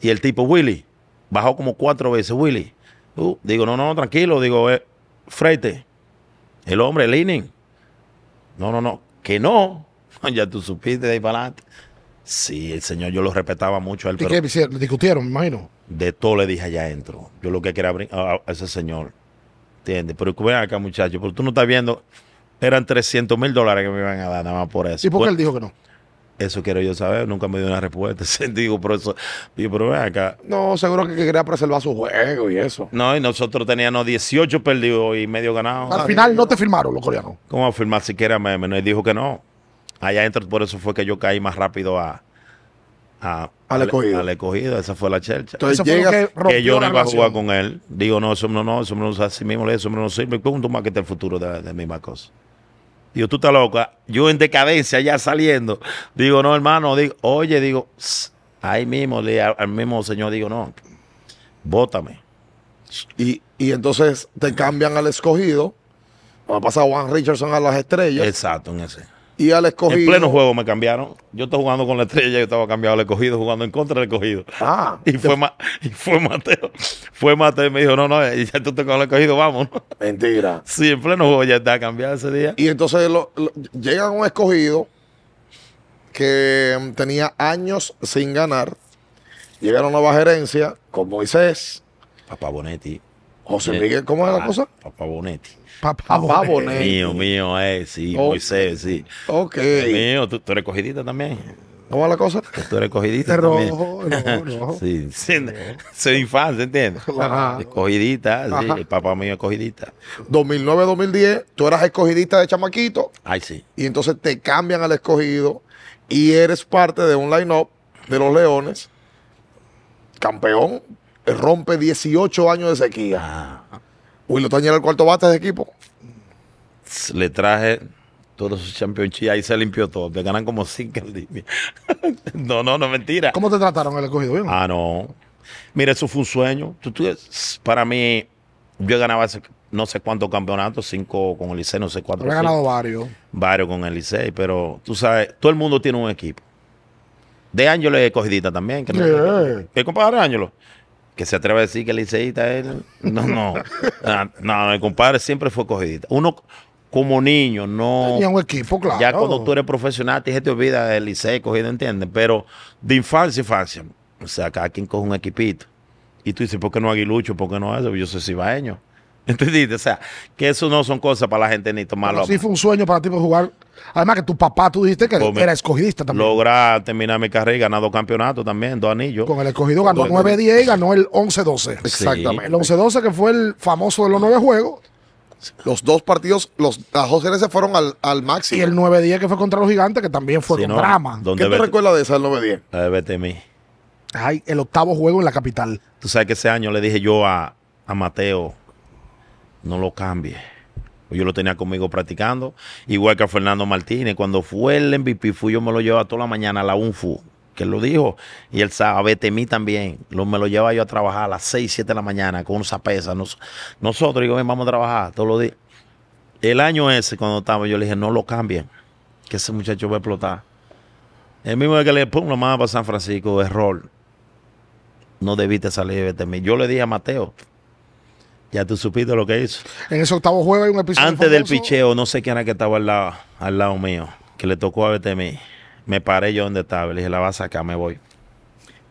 Y el tipo, Willy, bajó como cuatro veces, Willy. Uh, digo, no, no, tranquilo. Digo, eh, frente, el hombre, el inning. No, no, no, que no. ya tú supiste de ahí para adelante. Sí, el señor, yo lo respetaba mucho. al él, qué discutieron, me imagino? De todo le dije allá adentro. Yo lo que quería abrir a ese señor. ¿Entiendes? Pero ven acá, muchacho, porque tú no estás viendo. Eran 300 mil dólares que me iban a dar nada más por eso. ¿Y por qué pues, él dijo que no? Eso quiero yo saber, nunca me dio una respuesta. digo, por eso, pero acá. No, seguro que quería preservar su juego y eso. No, y nosotros teníamos 18 perdidos y medio ganados. Al final no te firmaron los coreanos. ¿Cómo firmar siquiera meme? No, y dijo que no. Allá adentro, por eso fue que yo caí más rápido a, a, al escogido. la esa fue la chelcha. Entonces que, yo no iba a jugar con él. Digo, no, eso no, no, eso no, así mismo, eso no sirve. Punto más que está el futuro de, de misma cosa. Digo, tú estás loca. Yo en decadencia ya saliendo. Digo, no, hermano. Digo, oye, digo, ahí mismo, le, al mismo señor, digo, no, bótame. Y, y entonces te cambian al escogido. Va a pasar Juan Richardson a las estrellas. Exacto, en ese. Y al escogido. En pleno juego me cambiaron. Yo estaba jugando con la estrella, yo estaba cambiado al escogido, jugando en contra del escogido. Ah. Y fue, fue Mateo. Fue Mateo y me dijo, no, no, eh, ya tú te con el escogido, vamos. Mentira. Sí, en pleno juego ya está cambiado ese día. Y entonces llega un escogido que tenía años sin ganar. Llegaron a Nueva Gerencia con Moisés. Papá Bonetti. José eh, Miguel, ¿cómo es la ah, cosa? Papá Papá, Papá Mío, mío, eh, sí, Moisés, sí. Ok. Eh, mío, tú, eres cogidita también. ¿Cómo va la cosa? Tú eres cogidita. Rojo, rojo, Sí, soy infancia, ¿entiendes? Ajá. Escogidita, sí, el papá mío escogidita. cogidita. 2009-2010, tú eras escogidita de chamaquito. Ay, sí. Y entonces te cambian al escogido y eres parte de un line-up de los Leones, campeón, rompe 18 años de sequía. Ah lo está era el cuarto bate de equipo. Le traje todos sus championships, ahí se limpió todo. Te ganan como cinco no, no, no, mentira. ¿Cómo te trataron el escogido? Bien? Ah, no. Mira, eso fue un sueño. para mí, yo ganaba ganado no sé cuántos campeonatos, cinco con el Licey, no sé cuántos. He ganado varios. Varios con el Licey, pero tú sabes, todo el mundo tiene un equipo. De Ángelo es escogidita también. Que ¿Qué compadre Ángelo? que se atreve a decir que el liceísta es. No, no. Ah, no, el compadre siempre fue cogidita. Uno como niño, no. Tenía un equipo, claro. Ya cuando tú eres profesional, te, te olvida del liceo cogido, ¿entiendes? Pero de infancia, infancia. O sea, cada quien coge un equipito. Y tú dices, ¿por qué no aguilucho? ¿Por qué no eso? Yo sé soy cibaeño. ¿Entendiste? O sea, que eso no son cosas para la gente ni tomarlo. sí fue un sueño para ti jugar. Además que tu papá, tú dijiste que pues era escogidista también. Lograr terminar mi carrera y ganar dos campeonatos también, dos anillos. Con el escogido ganó 9-10 y ganó el 11-12. Exactamente. El 11-12 que fue el famoso de los nueve juegos. Los dos partidos, los, las dos series se fueron al, máximo. Y el 9-10 que fue contra los gigantes, que también fue un drama. ¿Qué te recuerdas de esa, el 9-10? Ay, el octavo juego en la capital. Tú sabes que ese año le dije yo a, a Mateo no lo cambie. Yo lo tenía conmigo practicando. Igual que a Fernando Martínez. Cuando fue el MVP, fui yo me lo llevaba toda la mañana a la UNFU, que él lo dijo. Y él a mí también. Lo, me lo llevaba yo a trabajar a las 6, 7 de la mañana con esa pesa. nosotros, digo, vamos a trabajar todos los días. El año ese, cuando estaba, yo le dije, no lo cambien, que ese muchacho va a explotar. El mismo que le pum, la mano para San Francisco, error. No debiste salir de Yo le dije a Mateo, ya tú supiste lo que hizo. En ese octavo juego hay un episodio. Antes del picheo, no sé quién era que estaba al lado, al lado mío, que le tocó a BTM. Me paré yo donde estaba. Le dije, la vas a sacar, me voy.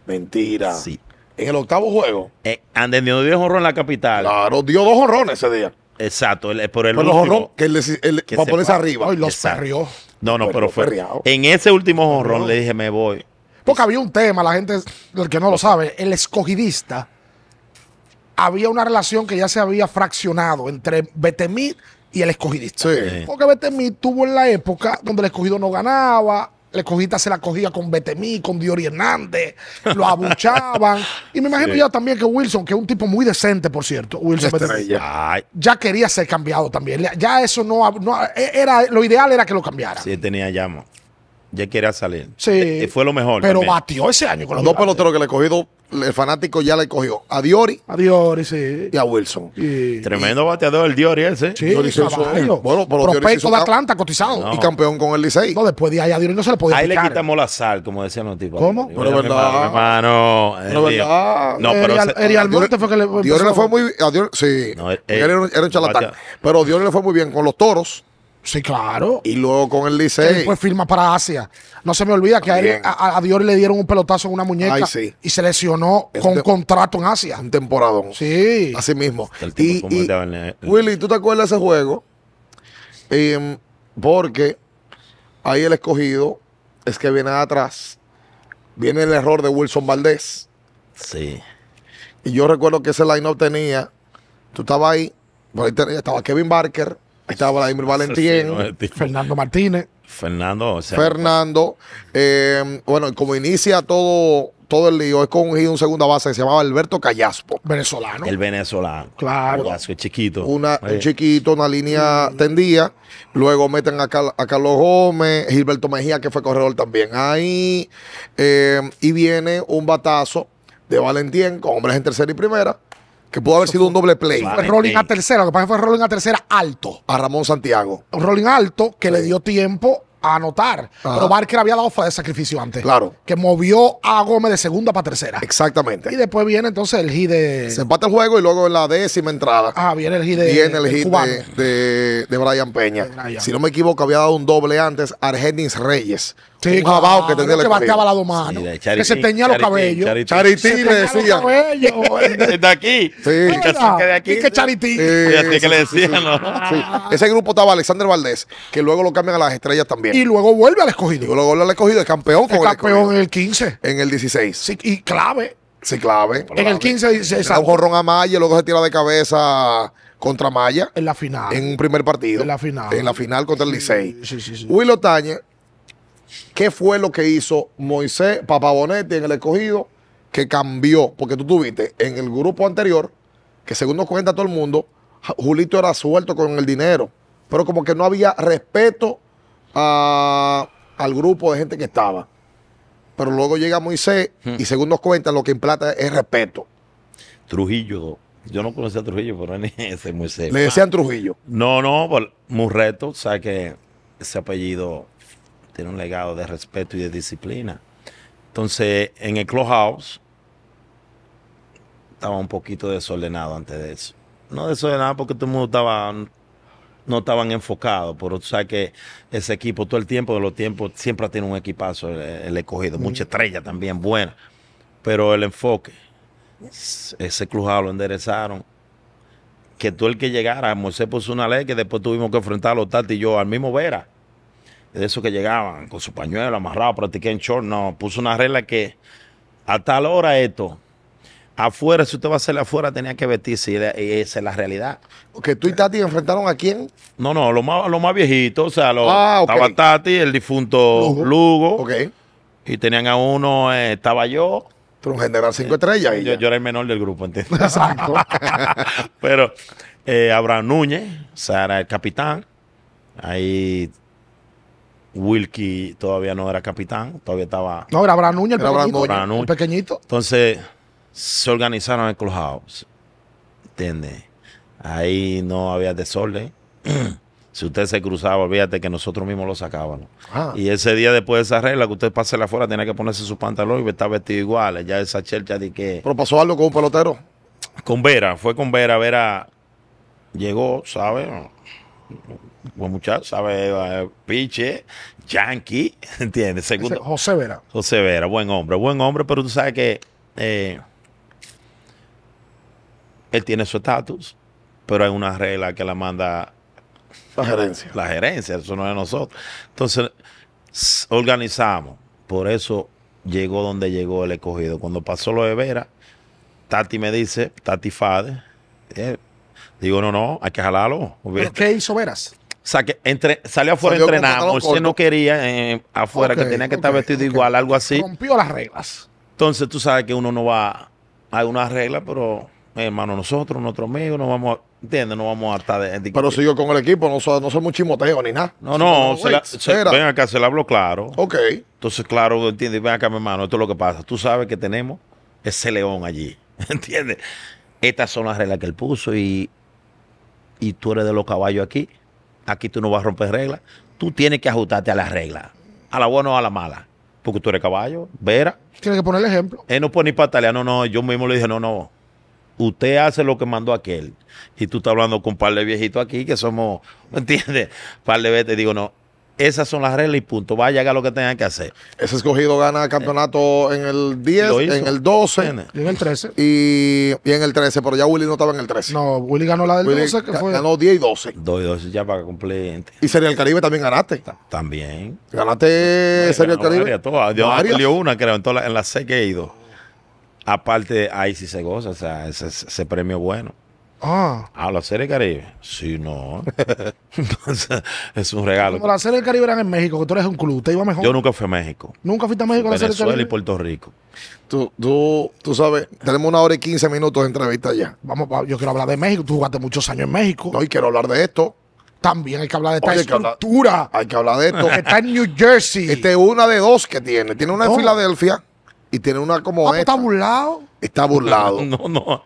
Mentira. Sí. En el octavo juego. Eh, un dio dos en la capital. Claro, dio dos jorrones ese día. Exacto, por el Los que el, para ponerse arriba. los perrió. No, no, pero, fue. En ese último honrón le dije, me voy. Porque había un tema, la gente, el que no lo sabe, el escogidista había una relación que ya se había fraccionado entre Betemir y el escogidista. Porque Betemir tuvo en la época donde el escogido no ganaba, el escogidista se la cogía con Betemir, con Diori Hernández, lo abuchaban. y me imagino yo también que Wilson, que es un tipo muy decente, por cierto, Wilson Betemir ya quería ser cambiado también. Ya eso no, era, lo ideal era que lo cambiara. Sí, tenía llamo ya quería salir. Sí. Y eh, eh, fue lo mejor. Pero batió ese año con los dos peloteros que le he cogido. el fanático ya le cogió. A Diori. A Diori, sí. Y a Wilson. Tremendo bateador el Diori ese. Sí, Diori hizo, eh. bueno, pero Prospecto Diori de Atlanta cotizado. Y campeón con el Licey. No, después de ahí a Diori no se le podía Ahí le quitamos la sal, como decían los tipos. ¿Cómo? Pero es verdad. Hermano. No, No, pero... Eri fue que le... Diori le fue muy... A Diori, sí. era un charlatán. Pero Diori le fue muy bien con los toros Sí, claro. Y luego con el Licey. Después firma para Asia. No se me olvida que a, él, a, le dieron un pelotazo en una muñeca y se lesionó con contrato en Asia. en temporada. Sí. Así mismo. y, Willy, ¿tú te acuerdas de ese juego? Em, porque ahí el escogido es que viene atrás. Viene el error de Wilson Valdés. Sí. Y yo recuerdo que ese line-up tenía. Tú estabas ahí. Por ahí estaba Kevin Barker. Estaba Vladimir Valentín, Fernando Martínez. Fernando, Fernando. Em, bueno, como inicia todo, todo el lío, es con un, segundo segunda base que se llamaba Alberto Callaspo. Venezolano. El venezolano. Claro. chiquito. Una, eh. Chiquito, una línea mm. tendía. Luego meten a, Carlos Gómez, Gilberto Mejía, que fue corredor también ahí. Em, y viene un batazo de Valentín con hombres en tercera y primera que pudo haber sido un doble play. rolling a tercera, lo que pasa fue rolling a tercera alto. A Ramón Santiago. Rolling alto que le dio tiempo a anotar. probar Pero Barker había dado de sacrificio antes. Claro. Que movió a Gómez de segunda para tercera. Exactamente. Y después viene entonces el hit de. Se empata el juego y luego en la décima entrada. Ah, viene el hit de. Viene el hit de, Brian Peña. Si no me equivoco, había dado un doble antes Argenis Reyes. Sí, que tenía que que se teñía los cabellos. Charitín le decía. De aquí. Sí. De que Charití. que le decían. Ese grupo estaba Alexander Valdés, que luego lo cambian a las estrellas también. Y luego vuelve al escogido. Y luego vuelve al escogido, de campeón campeón en el 15. En el 16. y clave. Sí, clave. En el 15 se un jorrón a Maya, luego se tira de cabeza contra Maya. En la final. En un primer partido. En la final. En la final contra el 16 Sí, sí, ¿Qué fue lo que hizo Moisés Papabonetti en el escogido que cambió? Porque tú tuviste en el grupo anterior, que según nos cuenta todo el mundo, Julito era suelto con el dinero, pero como que no había respeto al grupo de gente que estaba. Pero luego llega Moisés hmm. y según nos cuenta, lo que implanta es respeto. Trujillo, yo no conocía a Trujillo, pero es ese Moisés. Le decían Trujillo. No, no, por Murreto, o sea que ese apellido tiene un legado de respeto y de disciplina. Entonces, en el clubhouse estaba un poquito desordenado antes de eso. No desordenado porque todo el mundo estaba, no estaban enfocados, pero tú sabes que ese equipo todo el tiempo, de los tiempos, siempre tiene un equipazo el, escogido, mucha estrella también, buena. Pero el enfoque, ese clubhouse lo enderezaron que tú el que llegara, Moisés puso una ley que después tuvimos que enfrentar a los Tati y yo al mismo Vera de esos que llegaban con su pañuelo amarrado, practiqué en short, no, puso una regla que a tal hora esto, afuera, si usted va a hacerle afuera, tenía que vestirse y, esa es la realidad. ¿Que tú y Tati enfrentaron a quién? No, no, lo más, lo más viejito o sea, ah, estaba Tati, el difunto Lugo, y tenían a uno, eh, estaba yo, pero un general cinco estrellas. Y yo, era el menor del grupo, entiendo. Exacto. Pero eh, Abraham Núñez, o sea, era el capitán. Ahí Wilkie todavía no era capitán, todavía estaba. No, era Branuña, el, era pequeñito, pequeñito. Entonces se organizaron en Clubhouse. ¿Entiendes? Ahí no había desorden. si usted se cruzaba, olvídate que nosotros mismos lo sacábamos. Ah. Y ese día después de esa regla, que usted pase la afuera, tenía que ponerse su pantalón y estar vestido igual. Ya esa chelcha de que. Pero pasó algo con un pelotero. Con Vera, fue con Vera. Vera llegó, ¿sabe? buen pues, muchacho, sabe, eh, piche, yankee, ¿entiendes? Segundo, José Vera. José Vera, buen hombre, buen hombre, pero tú sabes que eh, él tiene su estatus, pero hay una regla que la manda la gerencia. La gerencia, eso no es nosotros. Entonces, organizamos. Por eso llegó donde llegó el escogido. Cuando pasó lo de Vera, Tati me dice, Tati Fade, eh, digo, no, no, hay que jalarlo. ¿Pero ¿Qué hizo Veras? entre, salió afuera, salió entrenamos. si no quería eh, afuera, que tenía que estar vestido igual, algo así. Rompió las reglas. Entonces tú sabes que uno no va. Hay unas reglas, pero eh, hermano, nosotros, nosotros amigos, no vamos a. ¿Entiendes? No vamos a estar de, Pero con el equipo, no, soy no somos ni nada. No, no, ven acá, se le hablo claro. Ok. Entonces, claro, entiende ven acá, mi hermano, esto es lo que pasa. Tú sabes que tenemos ese león allí, ¿entiendes? Estas son las reglas que él puso y, y tú eres de los caballos aquí. Aquí tú no vas a romper reglas. Tú tienes que ajustarte a las reglas, a la buena o a la mala. Porque tú eres caballo, vera. Tienes que poner el ejemplo. Él no pone ni patalea, no, no. Yo mismo le dije, no, no. Usted hace lo que mandó aquel. Y tú estás hablando con un par de viejitos aquí que somos, ¿entiendes? Par de veces. Digo, no, esas son las reglas y punto. Vaya, haga lo que tenga que hacer. Ese escogido gana el eh, campeonato en el 10, en el 12. Y en el 13. Y, en el 13, pero ya Willy no estaba en el 13. No, Willy ganó la del 12, que fue. Ganó 10 y 12. 2 y 12 ya para cumplir. Y Serie del Caribe también ganaste. también. Ganaste Serial Serie del Caribe. Yo no, una, creo, en, la, en la 6 que he ido. Aparte, ahí sí se goza, o sea, ese, ese premio bueno. Ah. ah. la Serie Caribe. Sí, no. es un regalo. la Serie Caribe era en México, que tú eres un club, te iba mejor. Yo nunca fui a México. Nunca fuiste a México a la Serie Caribe. y Puerto Rico. Tú, tú, sabes, tenemos una hora y quince minutos de entrevista ya. Vamos, yo quiero hablar de México. Tú jugaste muchos años en México. No, y quiero hablar de esto también hay que hablar de esta estructura. Hay que, hablar, de esto. está en New Jersey. Este es una de dos que tiene. Tiene una en Filadelfia y tiene una como ah, pues ¿Está burlado? Está burlado. no, no.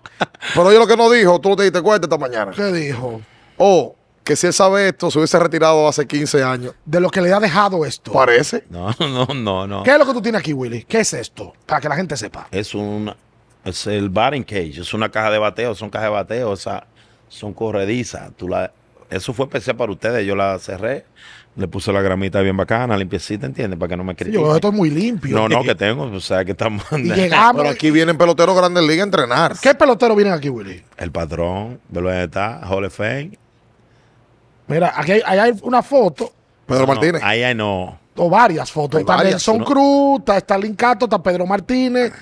Pero yo lo que no dijo, tú te diste cuenta esta mañana. ¿Qué dijo? o que si él sabe esto, se hubiese retirado hace 15 años. De lo que le ha dejado esto. Parece. No, no, no, no. ¿Qué es lo que tú tienes aquí, Willy? ¿Qué es esto? Para que la gente sepa. Es un. Es el batting cage. Es una caja de bateo. Son cajas de bateo. O sea, son corredizas. Tú la, eso fue especial para ustedes. Yo la cerré. Le puse la gramita bien bacana, limpiecita, ¿entiendes? Para que no me critiquen. yo, esto es muy limpio. No, no, que tengo, o sea, que estamos... llegamos. Pero aquí vienen peloteros grandes ligas a entrenar. ¿Qué peloteros vienen aquí, Willy? El patrón, que está, Hall of Fame. Mira, aquí hay, ahí hay una foto. Pedro Martínez. ahí hay no. O varias fotos. está Cruz, está, Stalin Cato, está Pedro Martínez.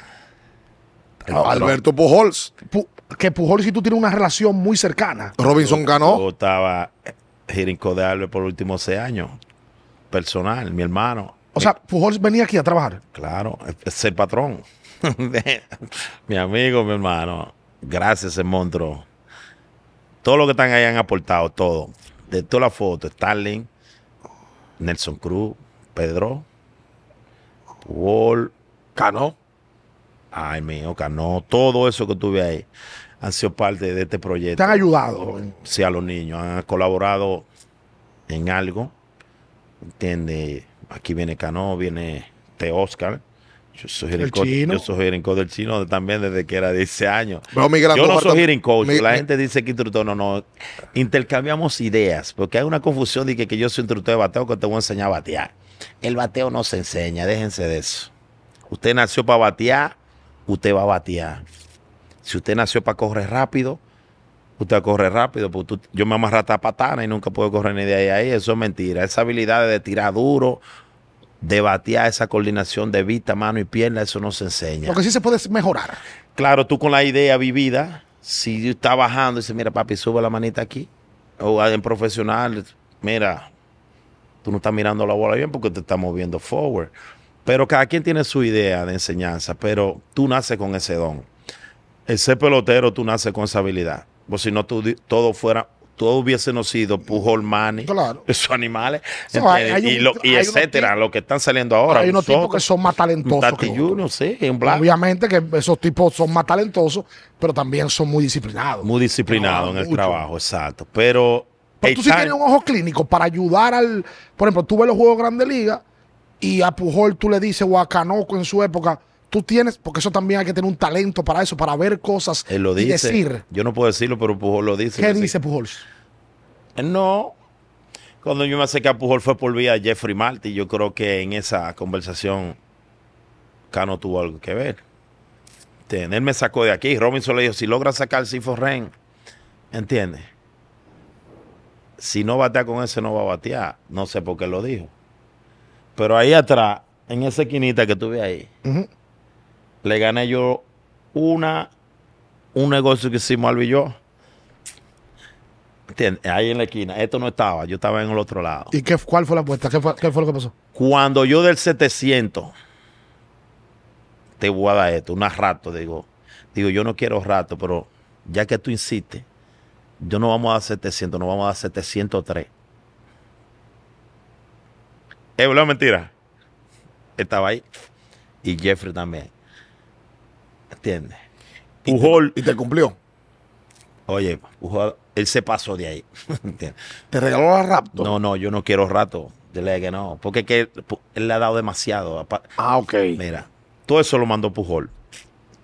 Ah, Alberto Pujols. que Pujols y tú tienes una relación muy cercana. Robinson ganó. Yo estaba Jirinco de por los últimos seis años. Personal, mi hermano. O sea, Pujols venía aquí a trabajar. Claro, es el patrón. mi amigo, mi hermano. Gracias, el monstruo. Todo lo que están ahí han aportado, todo. De toda la foto, Starling, Nelson Cruz, Pedro, Wall Cano. Ay, mío, Cano. Todo eso que tuve ahí han sido parte de este proyecto. ¿Te han ayudado? Sí, a los niños. Han colaborado en algo. Entiende, aquí viene Cano, viene Te Oscar. Yo soy el coach, Yo soy el coach del chino también desde que era 10 años. yo no soy el coach. la gente dice que instructor, no, no. Intercambiamos ideas, porque hay una confusión de que, yo soy instructor de bateo que te voy a enseñar a batear. El bateo no se enseña, déjense de eso. Usted nació para batear, usted va a batear. Si usted nació para correr rápido, usted corre rápido. yo me amarro a patana y nunca puedo correr ni de ahí a ahí. Eso es mentira. Esa habilidad de tirar duro, de batear esa coordinación de vista, mano y pierna, eso no se enseña. Porque sí se puede mejorar. Claro, tú con la idea vivida, si está bajando, y dice, mira, papi, sube la manita aquí. O alguien profesional, mira, tú no estás mirando la bola bien porque te está moviendo forward. Pero cada quien tiene su idea de enseñanza, pero tú naces con ese don. Ese pelotero tú naces con esa habilidad. Porque si no, tú, todo fuera, todo sido Pujol, Manny, esos animales, eh, y, lo, etcétera, los que están saliendo ahora. Hay unos tipos que son más talentosos. que Junior, sí, en Obviamente que esos tipos son más talentosos, pero también son muy disciplinados. Muy disciplinados en el trabajo, exacto. Pero, tú sí tienes un ojo clínico para ayudar al... Por ejemplo, tú ves los Juegos de Grandes Liga y a Pujol tú le dices, o a Canoco en su época tú tienes, porque eso también hay que tener un talento para eso, para ver cosas y decir. Yo no puedo decirlo, pero Pujol lo dice. ¿Qué dice Pujol? Eh, no. Cuando yo me acerqué a Pujol fue por vía Jeffrey Marty. Yo creo que en esa conversación Cano tuvo algo que ver. Él me sacó de aquí. Robinson le dijo, si logra sacar Ciforren, ¿entiendes? Si no batea con ese, no va a batear. No sé por qué lo dijo. Pero ahí atrás, en esa esquinita que tuve ahí, le gané yo una, un negocio que hicimos al villo Ahí en la esquina. Esto no estaba, yo estaba en el otro lado. ¿Y qué, cuál fue la apuesta? ¿Qué fue, lo que pasó? Cuando yo del 700, te voy a dar esto, un rato, digo. Digo, yo no quiero rato, pero ya que tú insistes, yo no vamos a dar 700, no vamos a dar 703. ¿Es una mentira? Estaba ahí. Y Jeffrey también. ¿Entiendes? Pujol. Y te, cumplió. Oye, Pujol, él se pasó de ahí. ¿Te regaló la rapto? No, no, yo no quiero rato. Dile que no. Porque que él le ha dado demasiado. Ah, ok. Mira, todo eso lo mandó Pujol.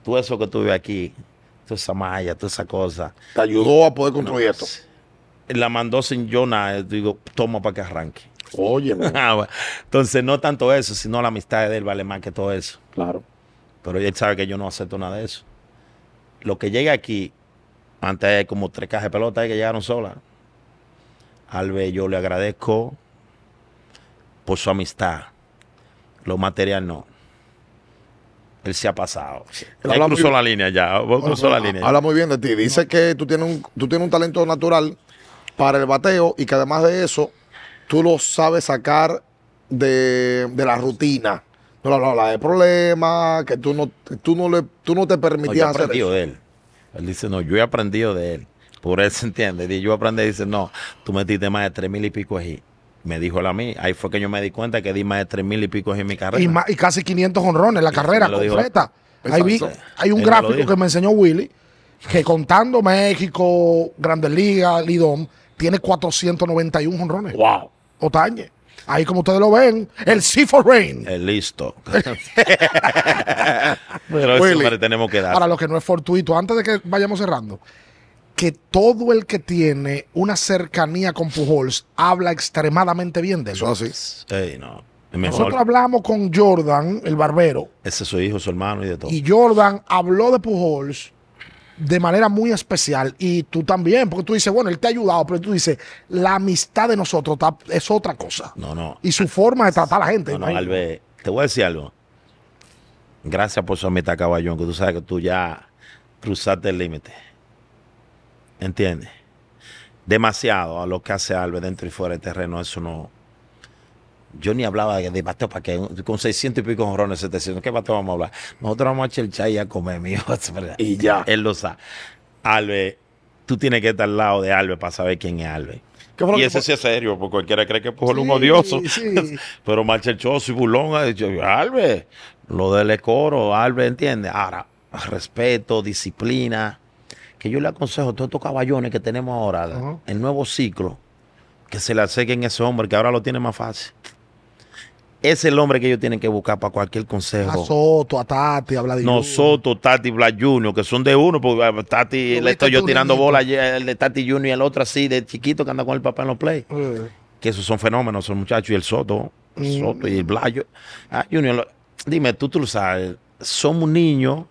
Todo eso que tuve aquí, toda esa malla, toda esa cosa. ¿Te ayudó a poder construir esto? La mandó sin yo nada. Digo, toma para que arranque. Oye. Ah, Entonces, no tanto eso, sino la amistad de él vale más que todo eso. Claro. Pero él sabe que yo no acepto nada de eso. Lo que llega aquí, antes hay como tres cajas de pelota que llegaron solas. Alve, yo le agradezco por su amistad. Lo material no. Él se ha pasado. Él cruzó la línea ya. Cruzó la línea. muy bien de ti. Dice que tú tienes, un, tú un talento natural para el bateo y que además de eso, tú lo sabes sacar de, de la rutina. No, no, la de problemas, que tú no, tú no, le, tú no te permitías yo he aprendido de él. Él dice, no, yo he aprendido de él. Por eso se entiende. Y yo aprendí, dice, no, tú metiste más de tres mil y pico allí. Me dijo él a mí. Ahí fue que yo me di cuenta que di más de tres mil y pico en mi carrera. Y, casi 500 honrones la carrera completa. ahí hay un gráfico que me enseñó Willy, que contando México, Grandes Ligas, Lidón, tiene 491 honrones. ¡Wow! Otañe. Ahí como ustedes lo ven, el c for Rain. El eh, listo. Pero eso le tenemos que dar. Para lo que no es fortuito, antes de que vayamos cerrando, que todo el que tiene una cercanía con Pujols habla extremadamente bien de Eso no. Nosotros hablamos con Jordan, el barbero. Ese es su hijo, su hermano y de todo. Y Jordan habló de Pujols de manera muy especial. Y tú también, porque tú dices, bueno, él te ha ayudado, pero tú dices, la amistad de nosotros es otra cosa. No, no. Y su forma de tratar a la gente. No, no, te voy a decir algo. Gracias por su amistad, caballón, que tú sabes que tú ya cruzaste el límite. ¿Entiendes? Demasiado a lo que hace Albert dentro y fuera del terreno, eso no yo ni hablaba de bateo para que con 600 y pico jorrones, 700, ¿qué bateo vamos a hablar? Nosotros vamos a chelchar y a comer, mi Y ya. Él lo sabe. Albe, tú tienes que estar al lado de Albe para saber quién es Albe. Y ese sí es serio, porque cualquiera cree que es un odioso. Sí. Pero Choso y dicho, Albe, lo del coro, Albe, ¿entiendes? Ahora, respeto, disciplina. Que yo le aconsejo a todos estos caballones que tenemos ahora, el nuevo ciclo, que se le acerquen a ese hombre, que ahora lo tiene más fácil es el hombre que ellos tienen que buscar para cualquier consejo. A Soto, a Tati, a Junior. No, Soto, Tati, Vlad Junior, que son de uno, porque ah, Tati le estoy yo tirando bola, el de Tati Junior y el otro así, de chiquito que anda con el papá en los play. Eh. Que esos son fenómenos, son muchachos. Y el Soto, mm. Soto y el ah, Junior. Dime, tú, tú lo sabes, somos niños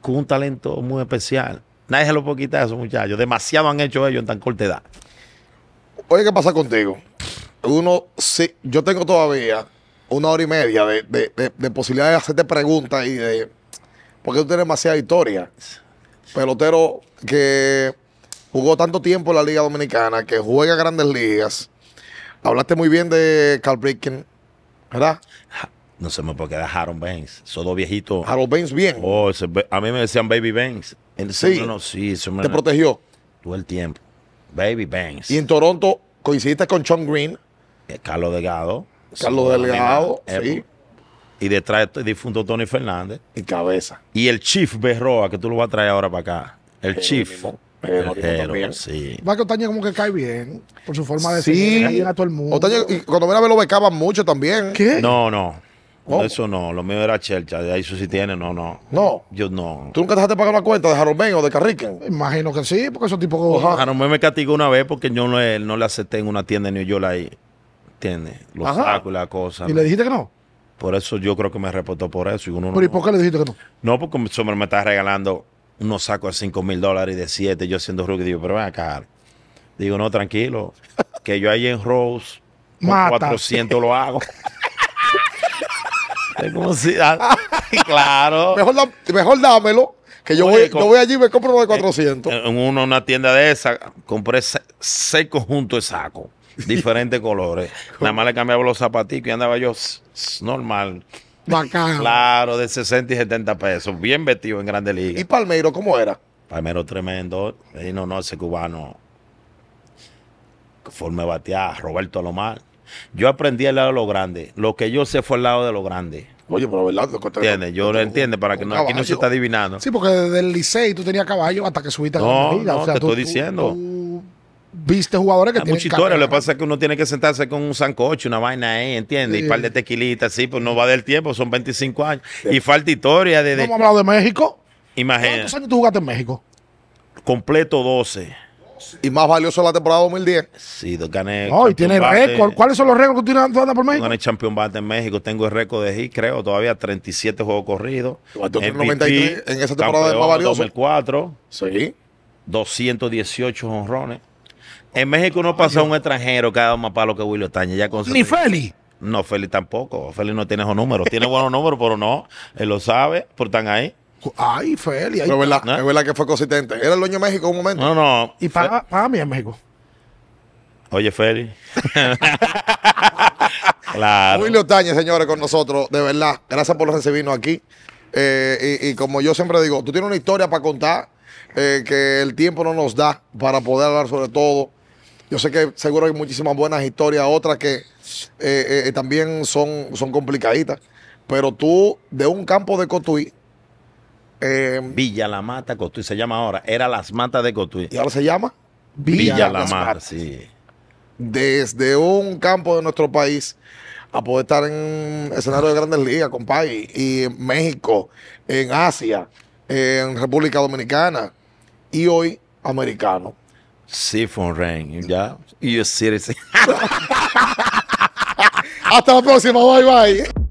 con un talento muy especial. Nadie se lo puede quitar a esos muchachos. Demasiado han hecho ellos en tan corta edad. Oye, ¿qué pasa contigo? uno, sí, yo tengo todavía una hora y media de, de, de, posibilidad de hacerte preguntas y de. Porque tú tienes demasiada historia. Pelotero que jugó tanto tiempo en la Liga Dominicana, que juega grandes ligas. Hablaste muy bien de Carl Bricken, ¿verdad? No se me puede quedar Harold Banks. Son dos viejitos. Harold Banks bien. Oh, a mí me decían Baby Banks. sí. sí me ¿Te protegió? Todo el tiempo. Baby Banks. Y en Toronto coincidiste con Sean Green. Eh, Carlos Delgado. Carlos Delgado, sí. y detrás el difunto Tony Fernández. Y cabeza. Y el Chief Berroa, que tú lo vas a traer ahora para acá. El Chief. Pero, sí. Va que Otaña como que cae bien, por su forma de sí. decir, a todo el mundo. Otaña, y cuando me a ver lo becaban mucho también. ¿Qué? No, no. Eso no, lo mío era Chelcha, de ahí eso sí tiene, no, no. No. Yo no. ¿Tú nunca dejaste pagar la cuenta de Ben o de Carrique? Imagino que sí, porque esos tipos. no me castigó una vez porque yo no le, no le acepté en una tienda en New York ahí. ¿Entiendes? Los sacos y la cosa. ¿Y le dijiste que no? Por eso yo creo que me reportó por eso. Y uno ¿Pero y por qué le dijiste que no? No, porque mi me está regalando unos sacos de 5 mil dólares y de 7. Yo siendo rookie, digo, pero ven acá. Digo, no, tranquilo. Que yo ahí en Rose, 400 lo hago. como si. Ah, claro. Mejor, dámelo. Que yo, voy, yo voy allí y me compro uno de 400. Eh, en, una, tienda de esa, compré seis, seis conjuntos de sacos diferentes colores. Nada más le cambiaba los zapatitos y andaba yo normal. Bacán. Claro, de 60 y 70 pesos. Bien vestido en Grande Liga. ¿Y Palmeiro cómo era? Palmeiro tremendo. Y no, no, ese cubano. Forme batear, Roberto Lomar Yo aprendí al lado de lo grande. Lo que yo sé fue al lado de lo grande. Oye, pero ¿verdad? Entiende, yo lo entiendo para que no, aquí no se está adivinando. Sí, porque desde el liceo tú tenías caballo hasta que subiste a la No, no, te estoy diciendo viste jugadores que tienen mucha historia, lo que pasa es que uno tiene que sentarse con un sancocho, una vaina ahí, ¿entiendes? Y un par de tequilitas, sí, pues no va del tiempo, son 25 años. Y falta historia de... hablado de México? Imagínate. ¿Cuántos años tú jugaste en México? Completo 12. Y más valioso la temporada 2010. Sí, gané. tiene récord. ¿Cuáles son los récords que tú tienes por México? Gané campeón Bate en México. Tengo el récord de hit, creo, todavía 37 juegos corridos. En, en esa temporada de más valioso. 2004. Sí. 218 honrones. En México no pasó un extranjero cada más que Willy Otaña. Ya Ni Feli. No, Feli tampoco. Feli no tiene esos números. Tiene buenos números, pero no. Él lo sabe, pero están ahí. Ay, Feli. es, verdad, que fue consistente. Era el dueño de México un momento. No, no. Y paga, mí en México. Oye, Feli. claro. Willy Otaña, señores, con nosotros. De verdad, gracias por recibirnos aquí. Eh, y, como yo siempre digo, tú tienes una historia para contar. Eh, que el tiempo no nos da para poder hablar sobre todo. Yo sé que seguro hay muchísimas buenas historias, otras que eh, eh, también son, son complicaditas. Pero tú, de un campo de Cotuí. Eh, Villa La Mata, Cotuí se llama ahora. Era Las Matas de Cotuí. ¿Y ahora se llama? Villa, La Mata, sí. Desde un campo de nuestro país a poder estar en escenario de grandes ligas, compadre. Y en México, en Asia, en República Dominicana y hoy americano. Sí, fue un rain. Ya. Y yo Hasta la próxima. Bye, bye.